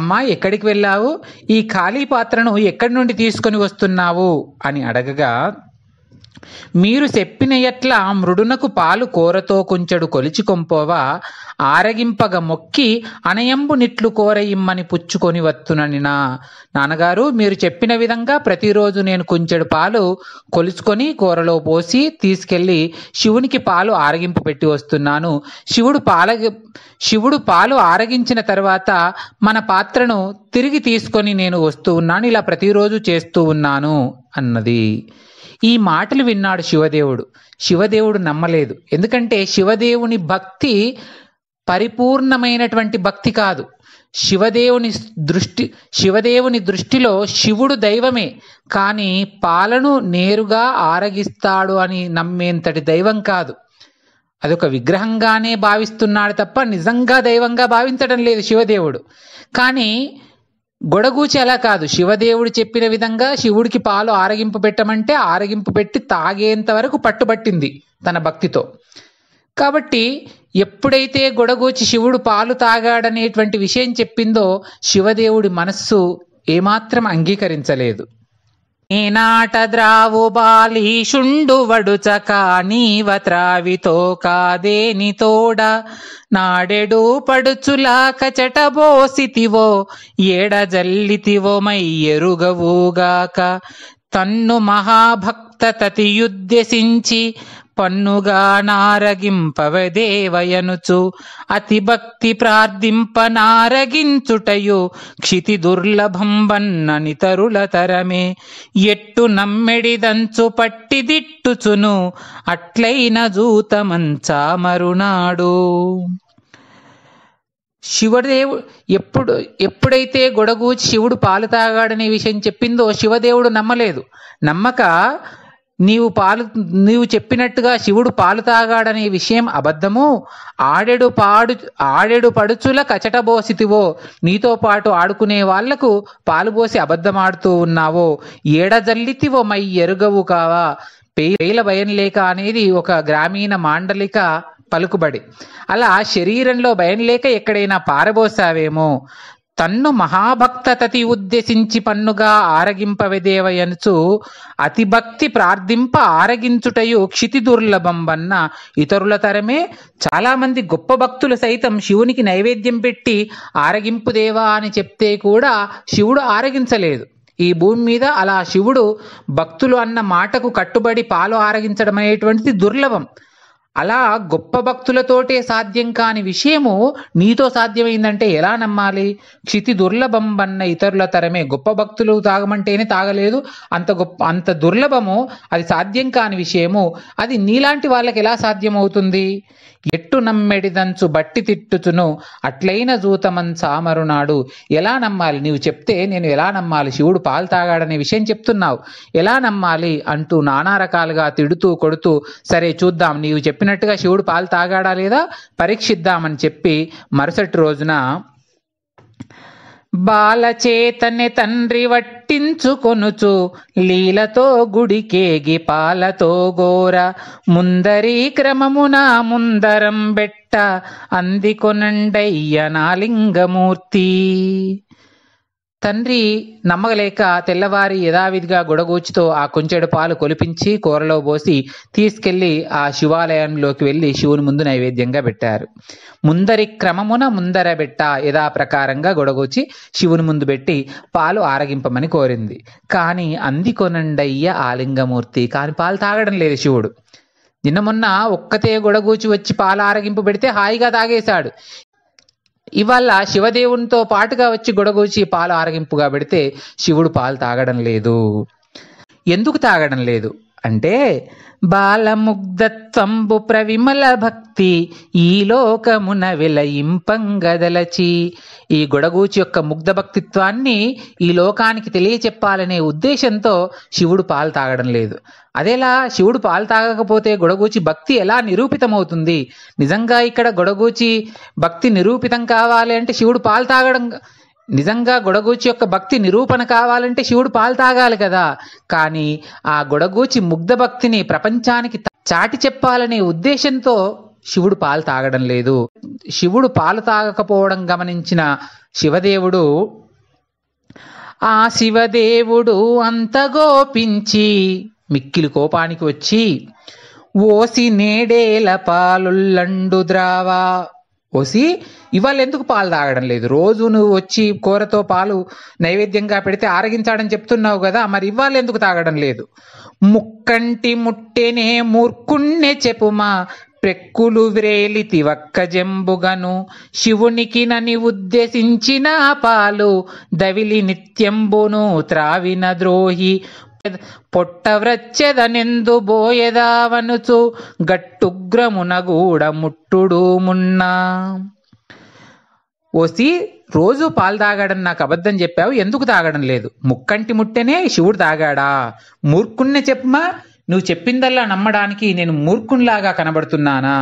అమ్మా ఎక్కడికి వెళ్ళావు ఈ ఖాళీ పాత్రను ఎక్కడి నుండి తీసుకొని వస్తున్నావు అని అడగగా మీరు చెప్పిన ఎట్ల మృడునకు పాలు కోరతో కొంచెడు కొలిచి కొంపోవా ఆరగింపగ మొక్కి అనయంబు నిట్లు కోరయిమ్మని పుచ్చుకొని వత్తుననినా నాన్నగారు మీరు చెప్పిన విధంగా ప్రతిరోజు నేను కొంచెడు పాలు కొలుచుకొని కూరలో పోసి తీసుకెళ్లి శివునికి పాలు ఆరగింపు పెట్టి వస్తున్నాను శివుడు పాల శివుడు పాలు ఆరగించిన తర్వాత మన పాత్రను తిరిగి తీసుకొని నేను వస్తూ ఉన్నాను ఇలా ప్రతిరోజు చేస్తూ ఉన్నాను అన్నది ఈ మాటలు విన్నాడు శివదేవుడు శివదేవుడు నమ్మలేదు ఎందుకంటే శివదేవుని భక్తి పరిపూర్ణమైనటువంటి భక్తి కాదు శివదేవుని దృష్టి శివదేవుని దృష్టిలో శివుడు దైవమే కానీ పాలను నేరుగా ఆరగిస్తాడు అని నమ్మేంతటి దైవం కాదు అదొక విగ్రహంగానే భావిస్తున్నాడు తప్ప నిజంగా దైవంగా భావించడం లేదు శివదేవుడు కానీ గొడగూచి అలా కాదు శివదేవుడు చెప్పిన విధంగా శివుడికి పాలు ఆరగింపు పెట్టమంటే ఆరగింపు పెట్టి తాగేంత వరకు పట్టుబట్టింది తన భక్తితో కాబట్టి ఎప్పుడైతే గొడగూచి శివుడు పాలు తాగాడనేటువంటి విషయం చెప్పిందో శివదేవుడి మనస్సు ఏమాత్రం అంగీకరించలేదు ఈనాట ద్రావు బాలీషుండు వడుచక నీవ త్రావితో కాదేని తోడ నాడెడు పడుచులాక చెటబోసితివో ఏడ జల్లితివో మై ఎరుగవుగాక తన్ను మహాభక్త తతియుద్దేశించి పన్నుగా నారగింపవదేవయనుచు అతి భక్తి ప్రార్థింప నారగించుటయు క్షితి దుర్లభం దుర్లభంబన్న నితరుల తరమే ఎట్టు నమ్మెడిదంచు పట్టిదిట్టుచును అట్లైన జూతమంచా మరునాడు శివదేవు ఎప్పుడు ఎప్పుడైతే గొడగూచి శివుడు పాలు తాగాడనే విషయం చెప్పిందో శివదేవుడు నమ్మలేదు నమ్మక నీవు పాలు నీవు చెప్పినట్టుగా శివుడు పాలు తాగాడనే విషయం అబద్ధము ఆడెడు పాడు ఆడెడు పడుచుల కచటబోసితివో నీతో పాటు ఆడుకునే వాళ్లకు పోసి అబద్ధమాడుతూ ఉన్నావో ఏడజల్లితివో మై ఎరుగవు కావా పేల భయం లేక అనేది ఒక గ్రామీణ మాండలిక పలుకుబడి అలా శరీరంలో భయం లేక ఎక్కడైనా పారబోసావేమో తన్ను మహాభక్త తతి ఉద్దేశించి పన్నుగా ఆరగింపవెదేవయనుచు అతిభక్తి ప్రార్థింప ఆరగించుటయు క్షితి దుర్లభంబన్న ఇతరుల తరమే చాలామంది గొప్ప భక్తులు సైతం శివునికి నైవేద్యం పెట్టి ఆరగింపుదేవా అని చెప్తే కూడా శివుడు ఆరగించలేదు ఈ భూమి మీద అలా శివుడు భక్తులు అన్న మాటకు కట్టుబడి పాలు ఆరగించడం అనేటువంటిది దుర్లభం అలా గొప్ప భక్తులతోటే సాధ్యం కాని విషయము నీతో సాధ్యమైందంటే ఎలా నమ్మాలి క్షితి దుర్లభం అన్న ఇతరుల తరమే గొప్ప భక్తులు తాగమంటేనే తాగలేదు అంత గొప్ప అంత దుర్లభము అది సాధ్యం కాని విషయము అది నీలాంటి వాళ్ళకి ఎలా సాధ్యమవుతుంది ఎట్టు నమ్మెడిదంచు బట్టి తిట్టుచును అట్లైన జూతమన్ సామరునాడు ఎలా నమ్మాలి నీవు చెప్తే నేను ఎలా నమ్మాలి శివుడు పాలు తాగాడనే విషయం చెప్తున్నావు ఎలా నమ్మాలి అంటూ నానా రకాలుగా తిడుతూ కొడుతూ సరే చూద్దాం నీవు చెప్పినట్టుగా శివుడు పాలు తాగాడా లేదా పరీక్షిద్దామని చెప్పి మరుసటి రోజున బాలచేతని తండ్రి వట్టించుకొనుచు లీలతో గుడికేగి పాలతో గోర ముందరీ క్రమమున ముందరం బెట్ట అందికొనండయ్య నాలింగమూర్తి తండ్రి నమ్మగలేక తెల్లవారి యథావిధిగా గొడగూచితో ఆ కొంచెడు పాలు కొలిపించి కూరలో పోసి తీసుకెళ్లి ఆ శివాలయంలోకి వెళ్ళి శివుని ముందు నైవేద్యంగా పెట్టారు ముందరి క్రమమున ముందర బెట్ట యథాప్రకారంగా గొడగూచి శివుని ముందు పెట్టి పాలు ఆరగింపమని కోరింది కానీ అంది కొనండయ్య ఆలింగమూర్తి కాని పాలు తాగడం లేదు శివుడు నిన్న మొన్న ఒక్కతే గొడగూచి వచ్చి పాలు ఆరగింపు పెడితే హాయిగా తాగేశాడు ఇవాళ శివదేవునితో పాటుగా వచ్చి గొడగూచి పాలు ఆరగింపుగా పెడితే శివుడు పాలు తాగడం లేదు ఎందుకు తాగడం లేదు అంటే బాలముగ్ధత్వంబు ప్రవిమల భక్తి ఈ లోకమున విలయింపంగదలచి ఈ గొడగూచి యొక్క ముగ్ధ భక్తిత్వాన్ని ఈ లోకానికి తెలియచెప్పాలనే ఉద్దేశంతో శివుడు పాలు తాగడం లేదు అదేలా శివుడు పాలు తాగకపోతే గొడగూచి భక్తి ఎలా నిరూపితమవుతుంది నిజంగా ఇక్కడ గొడగూచి భక్తి నిరూపితం కావాలి అంటే శివుడు పాలు తాగడం నిజంగా గొడగూచి యొక్క భక్తి నిరూపణ కావాలంటే శివుడు పాలు తాగాలి కదా కానీ ఆ గొడగూచి ముగ్ధ భక్తిని ప్రపంచానికి చాటి చెప్పాలనే ఉద్దేశంతో శివుడు పాలు తాగడం లేదు శివుడు పాలు తాగకపోవడం గమనించిన శివదేవుడు ఆ శివదేవుడు అంత గోపించి మిక్కిలి కోపానికి వచ్చి ఓసి నేడేల పాలుల్లండు ద్రావా పోసి ఇవాళ ఎందుకు పాలు తాగడం లేదు రోజు నువ్వు వచ్చి కూరతో పాలు నైవేద్యంగా పెడితే ఆరగించాడని చెప్తున్నావు కదా మరి ఇవాళ ఎందుకు తాగడం లేదు ముక్కంటి ముట్టెనే మూర్ఖుణ్ణే చెప్పుమా ప్రెక్కులు వ్రేలితి జంబుగను శివునికి నని ఉద్దేశించిన పాలు దవిలి నిత్యంబును త్రావిన ద్రోహి పొట్టవ్రచ్చెదనెందు బోయెదావనుచు గట్టుగ్రమునగూడ ముట్టుడు మున్నా ఓసి రోజు పాలు తాగాడని నాకు అబద్ధం చెప్పావు ఎందుకు తాగడం లేదు ముక్కంటి ముట్టెనే శివుడు తాగాడా మూర్ఖున్నే చెప్పమా నువ్వు చెప్పిందల్లా నమ్మడానికి నేను మూర్ఖున్లాగా కనబడుతున్నానా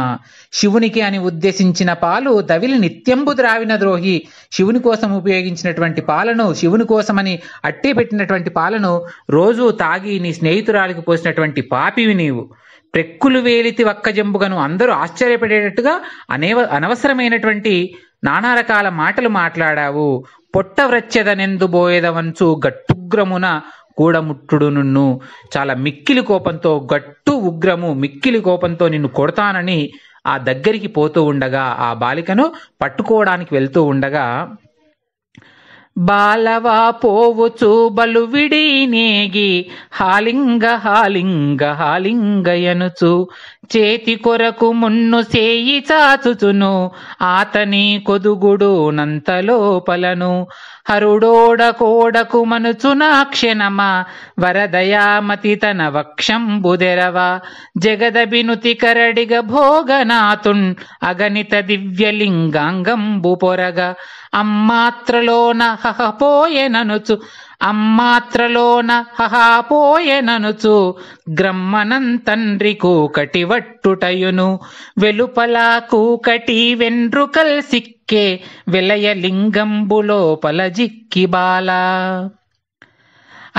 శివునికి అని ఉద్దేశించిన పాలు దవిలి నిత్యంబు ద్రావిన ద్రోహి శివుని కోసం ఉపయోగించినటువంటి పాలను శివుని కోసమని అట్టి పెట్టినటువంటి పాలను రోజూ తాగి నీ స్నేహితురాలికి పోసినటువంటి పాపివి నీవు ప్రెక్కులు వేలితి వక్కజంబుగను అందరూ ఆశ్చర్యపడేటట్టుగా అనేవ అనవసరమైనటువంటి నానా రకాల మాటలు మాట్లాడావు పొట్ట వ్రచ్చదనెందు బోయేదవంచు గట్టుగ్రమున కూడముట్టుడు నున్ను చాలా మిక్కిలి కోపంతో గట్టు ఉగ్రము మిక్కిలి కోపంతో నిన్ను కొడతానని ఆ దగ్గరికి పోతూ ఉండగా ఆ బాలికను పట్టుకోవడానికి వెళ్తూ ఉండగా బాలవా పోవచ్చు బలువిడి నేగి హాలింగ హాలింగ ఎనుచు చేతి కొరకు మున్ను చేయి చాచుచును ఆతని కొదుగుడు నంతలోపలను హరుడోడ కోడకు క్షణమా వరదయామతి తన వక్షం వక్షంబుదెరవ జగదభినుతి కరడిగ భోగనాథున్ అగణిత దివ్యలింగాంగం బుపొరగ అమ్మాత్రలోన హహపోయెననుచు అమ్మాత్రలోన హహాపోయెననుచు గ్రమ్మనం తండ్రి కూకటి వట్టుటయును వెలుపలా కూకటి వెన్రు సిక్ చిక్కే విలయ లింగంబులోపల జిక్కి బాల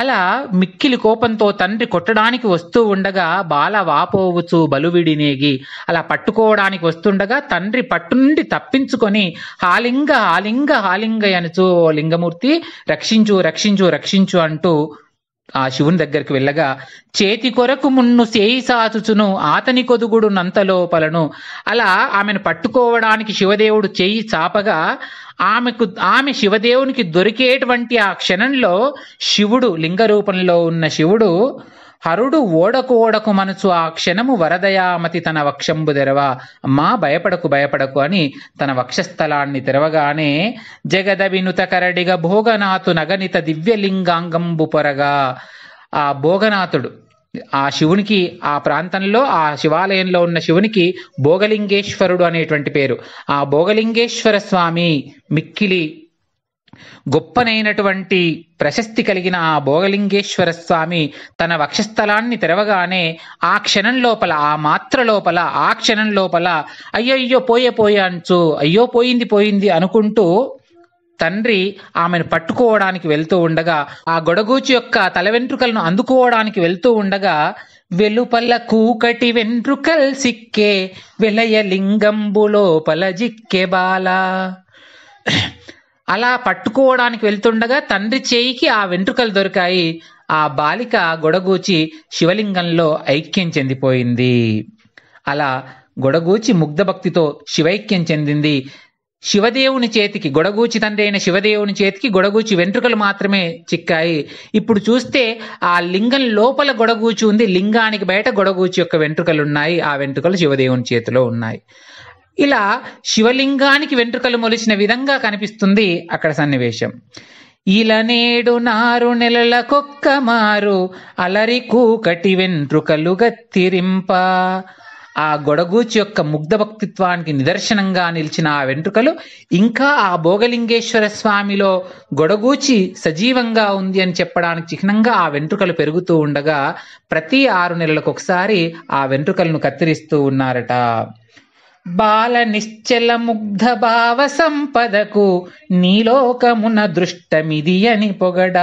అలా మిక్కిలి కోపంతో తండ్రి కొట్టడానికి వస్తూ ఉండగా బాల వాపోవచ్చు బలువిడినేగి అలా పట్టుకోవడానికి వస్తుండగా తండ్రి పట్టు నుండి తప్పించుకొని హాలింగ హాలింగ హాలింగ అనుచు లింగమూర్తి రక్షించు రక్షించు రక్షించు అంటూ ఆ శివుని దగ్గరికి వెళ్ళగా చేతి కొరకు మున్ను సేయి సాచుచును ఆతని కొదుగుడు లోపలను అలా ఆమెను పట్టుకోవడానికి శివదేవుడు చేయి చాపగా ఆమెకు ఆమె శివదేవునికి దొరికేటువంటి ఆ క్షణంలో శివుడు లింగ రూపంలో ఉన్న శివుడు హరుడు ఓడకు ఓడకు మనసు ఆ క్షణము వరదయామతి తన వక్షంబు తెరవ మా భయపడకు భయపడకు అని తన వక్షస్థలాన్ని తెరవగానే జగద వినుత కరడిగ భోగనాథు నగనిత దివ్యలింగాంగంబు పొరగా ఆ భోగనాథుడు ఆ శివునికి ఆ ప్రాంతంలో ఆ శివాలయంలో ఉన్న శివునికి భోగలింగేశ్వరుడు అనేటువంటి పేరు ఆ భోగలింగేశ్వర స్వామి మిక్కిలి గొప్పనైనటువంటి ప్రశస్తి కలిగిన ఆ భోగలింగేశ్వర స్వామి తన వక్షస్థలాన్ని తెరవగానే ఆ క్షణం లోపల ఆ మాత్ర లోపల ఆ క్షణం లోపల అయ్యో అయ్యో పోయే పోయే అంచు అయ్యో పోయింది పోయింది అనుకుంటూ తండ్రి ఆమెను పట్టుకోవడానికి వెళ్తూ ఉండగా ఆ గొడగూచి యొక్క తల వెంట్రుకలను అందుకోవడానికి వెళ్తూ ఉండగా వెలుపల కూకటి వెంట్రుకల్ సిక్కే విలయ లింగంబు లోపల జిక్కే బాల అలా పట్టుకోవడానికి వెళ్తుండగా తండ్రి చేయికి ఆ వెంట్రుకలు దొరికాయి ఆ బాలిక గొడగూచి శివలింగంలో ఐక్యం చెందిపోయింది అలా గొడగూచి ముగ్ధభక్తితో శివైక్యం చెందింది శివదేవుని చేతికి గొడగూచి తండ్రి అయిన శివదేవుని చేతికి గొడగూచి వెంట్రుకలు మాత్రమే చిక్కాయి ఇప్పుడు చూస్తే ఆ లింగం లోపల గొడగూచి ఉంది లింగానికి బయట గొడగూచి యొక్క వెంట్రుకలు ఉన్నాయి ఆ వెంట్రుకలు శివదేవుని చేతిలో ఉన్నాయి ఇలా శివలింగానికి వెంట్రుకలు మొలిచిన విధంగా కనిపిస్తుంది అక్కడ సన్నివేశం నేడు నారు నెలల కొక్క మారు అలరి కూకటి వెంట్రుకలు గత్తిరింప ఆ గొడగూచి యొక్క ముగ్ధ భక్తిత్వానికి నిదర్శనంగా నిలిచిన ఆ వెంట్రుకలు ఇంకా ఆ భోగలింగేశ్వర స్వామిలో గొడగూచి సజీవంగా ఉంది అని చెప్పడానికి చిహ్నంగా ఆ వెంట్రుకలు పెరుగుతూ ఉండగా ప్రతి ఆరు నెలలకు ఒకసారి ఆ వెంట్రుకలను కత్తిరిస్తూ ఉన్నారట బాల భావ సంపదకు నీలోకమున దృష్టమిది అని పొగడ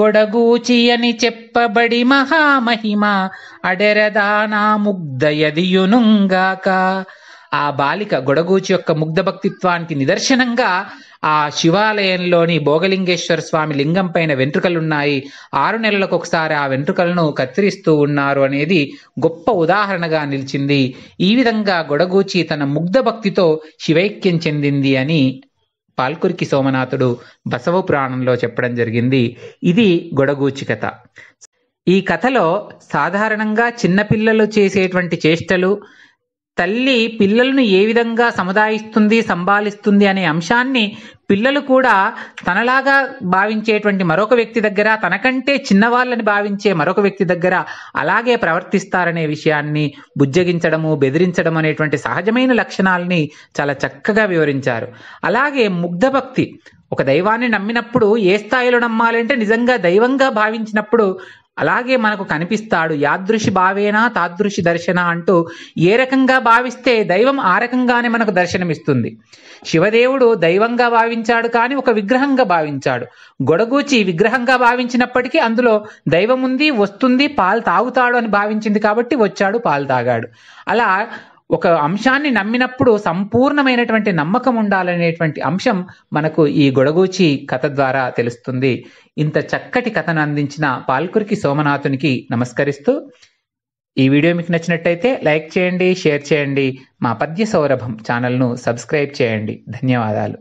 గొడగూచి అని చెప్పబడి మహామహిమ అడెరదానాముగ్ధయదియునుంగాక ఆ బాలిక గొడగూచి యొక్క ముగ్ధ భక్తిత్వానికి నిదర్శనంగా ఆ శివాలయంలోని భోగలింగేశ్వర స్వామి లింగం పైన వెంట్రుకలున్నాయి ఆరు నెలలకు ఒకసారి ఆ వెంట్రుకలను కత్తిరిస్తూ ఉన్నారు అనేది గొప్ప ఉదాహరణగా నిలిచింది ఈ విధంగా గొడగూచి తన ముగ్ధ భక్తితో శివైక్యం చెందింది అని పాల్కురికి సోమనాథుడు బసవ పురాణంలో చెప్పడం జరిగింది ఇది గొడగూచి కథ ఈ కథలో సాధారణంగా చిన్నపిల్లలు చేసేటువంటి చేష్టలు తల్లి పిల్లలను ఏ విధంగా సముదాయిస్తుంది సంభాలిస్తుంది అనే అంశాన్ని పిల్లలు కూడా తనలాగా భావించేటువంటి మరొక వ్యక్తి దగ్గర తనకంటే చిన్నవాళ్ళని భావించే మరొక వ్యక్తి దగ్గర అలాగే ప్రవర్తిస్తారనే విషయాన్ని బుజ్జగించడము బెదిరించడం అనేటువంటి సహజమైన లక్షణాలని చాలా చక్కగా వివరించారు అలాగే ముగ్ధభక్తి ఒక దైవాన్ని నమ్మినప్పుడు ఏ స్థాయిలో నమ్మాలంటే నిజంగా దైవంగా భావించినప్పుడు అలాగే మనకు కనిపిస్తాడు యాదృషి భావేనా తాదృషి దర్శన అంటూ ఏ రకంగా భావిస్తే దైవం ఆ రకంగానే మనకు దర్శనమిస్తుంది శివదేవుడు దైవంగా భావించాడు కానీ ఒక విగ్రహంగా భావించాడు గొడగూచి విగ్రహంగా భావించినప్పటికీ అందులో దైవం ఉంది వస్తుంది పాలు తాగుతాడు అని భావించింది కాబట్టి వచ్చాడు పాలు తాగాడు అలా ఒక అంశాన్ని నమ్మినప్పుడు సంపూర్ణమైనటువంటి నమ్మకం ఉండాలనేటువంటి అంశం మనకు ఈ గొడగూచి కథ ద్వారా తెలుస్తుంది ఇంత చక్కటి కథను అందించిన పాల్కురికి సోమనాథునికి నమస్కరిస్తూ ఈ వీడియో మీకు నచ్చినట్టయితే లైక్ చేయండి షేర్ చేయండి మా పద్య సౌరభం ఛానల్ను సబ్స్క్రైబ్ చేయండి ధన్యవాదాలు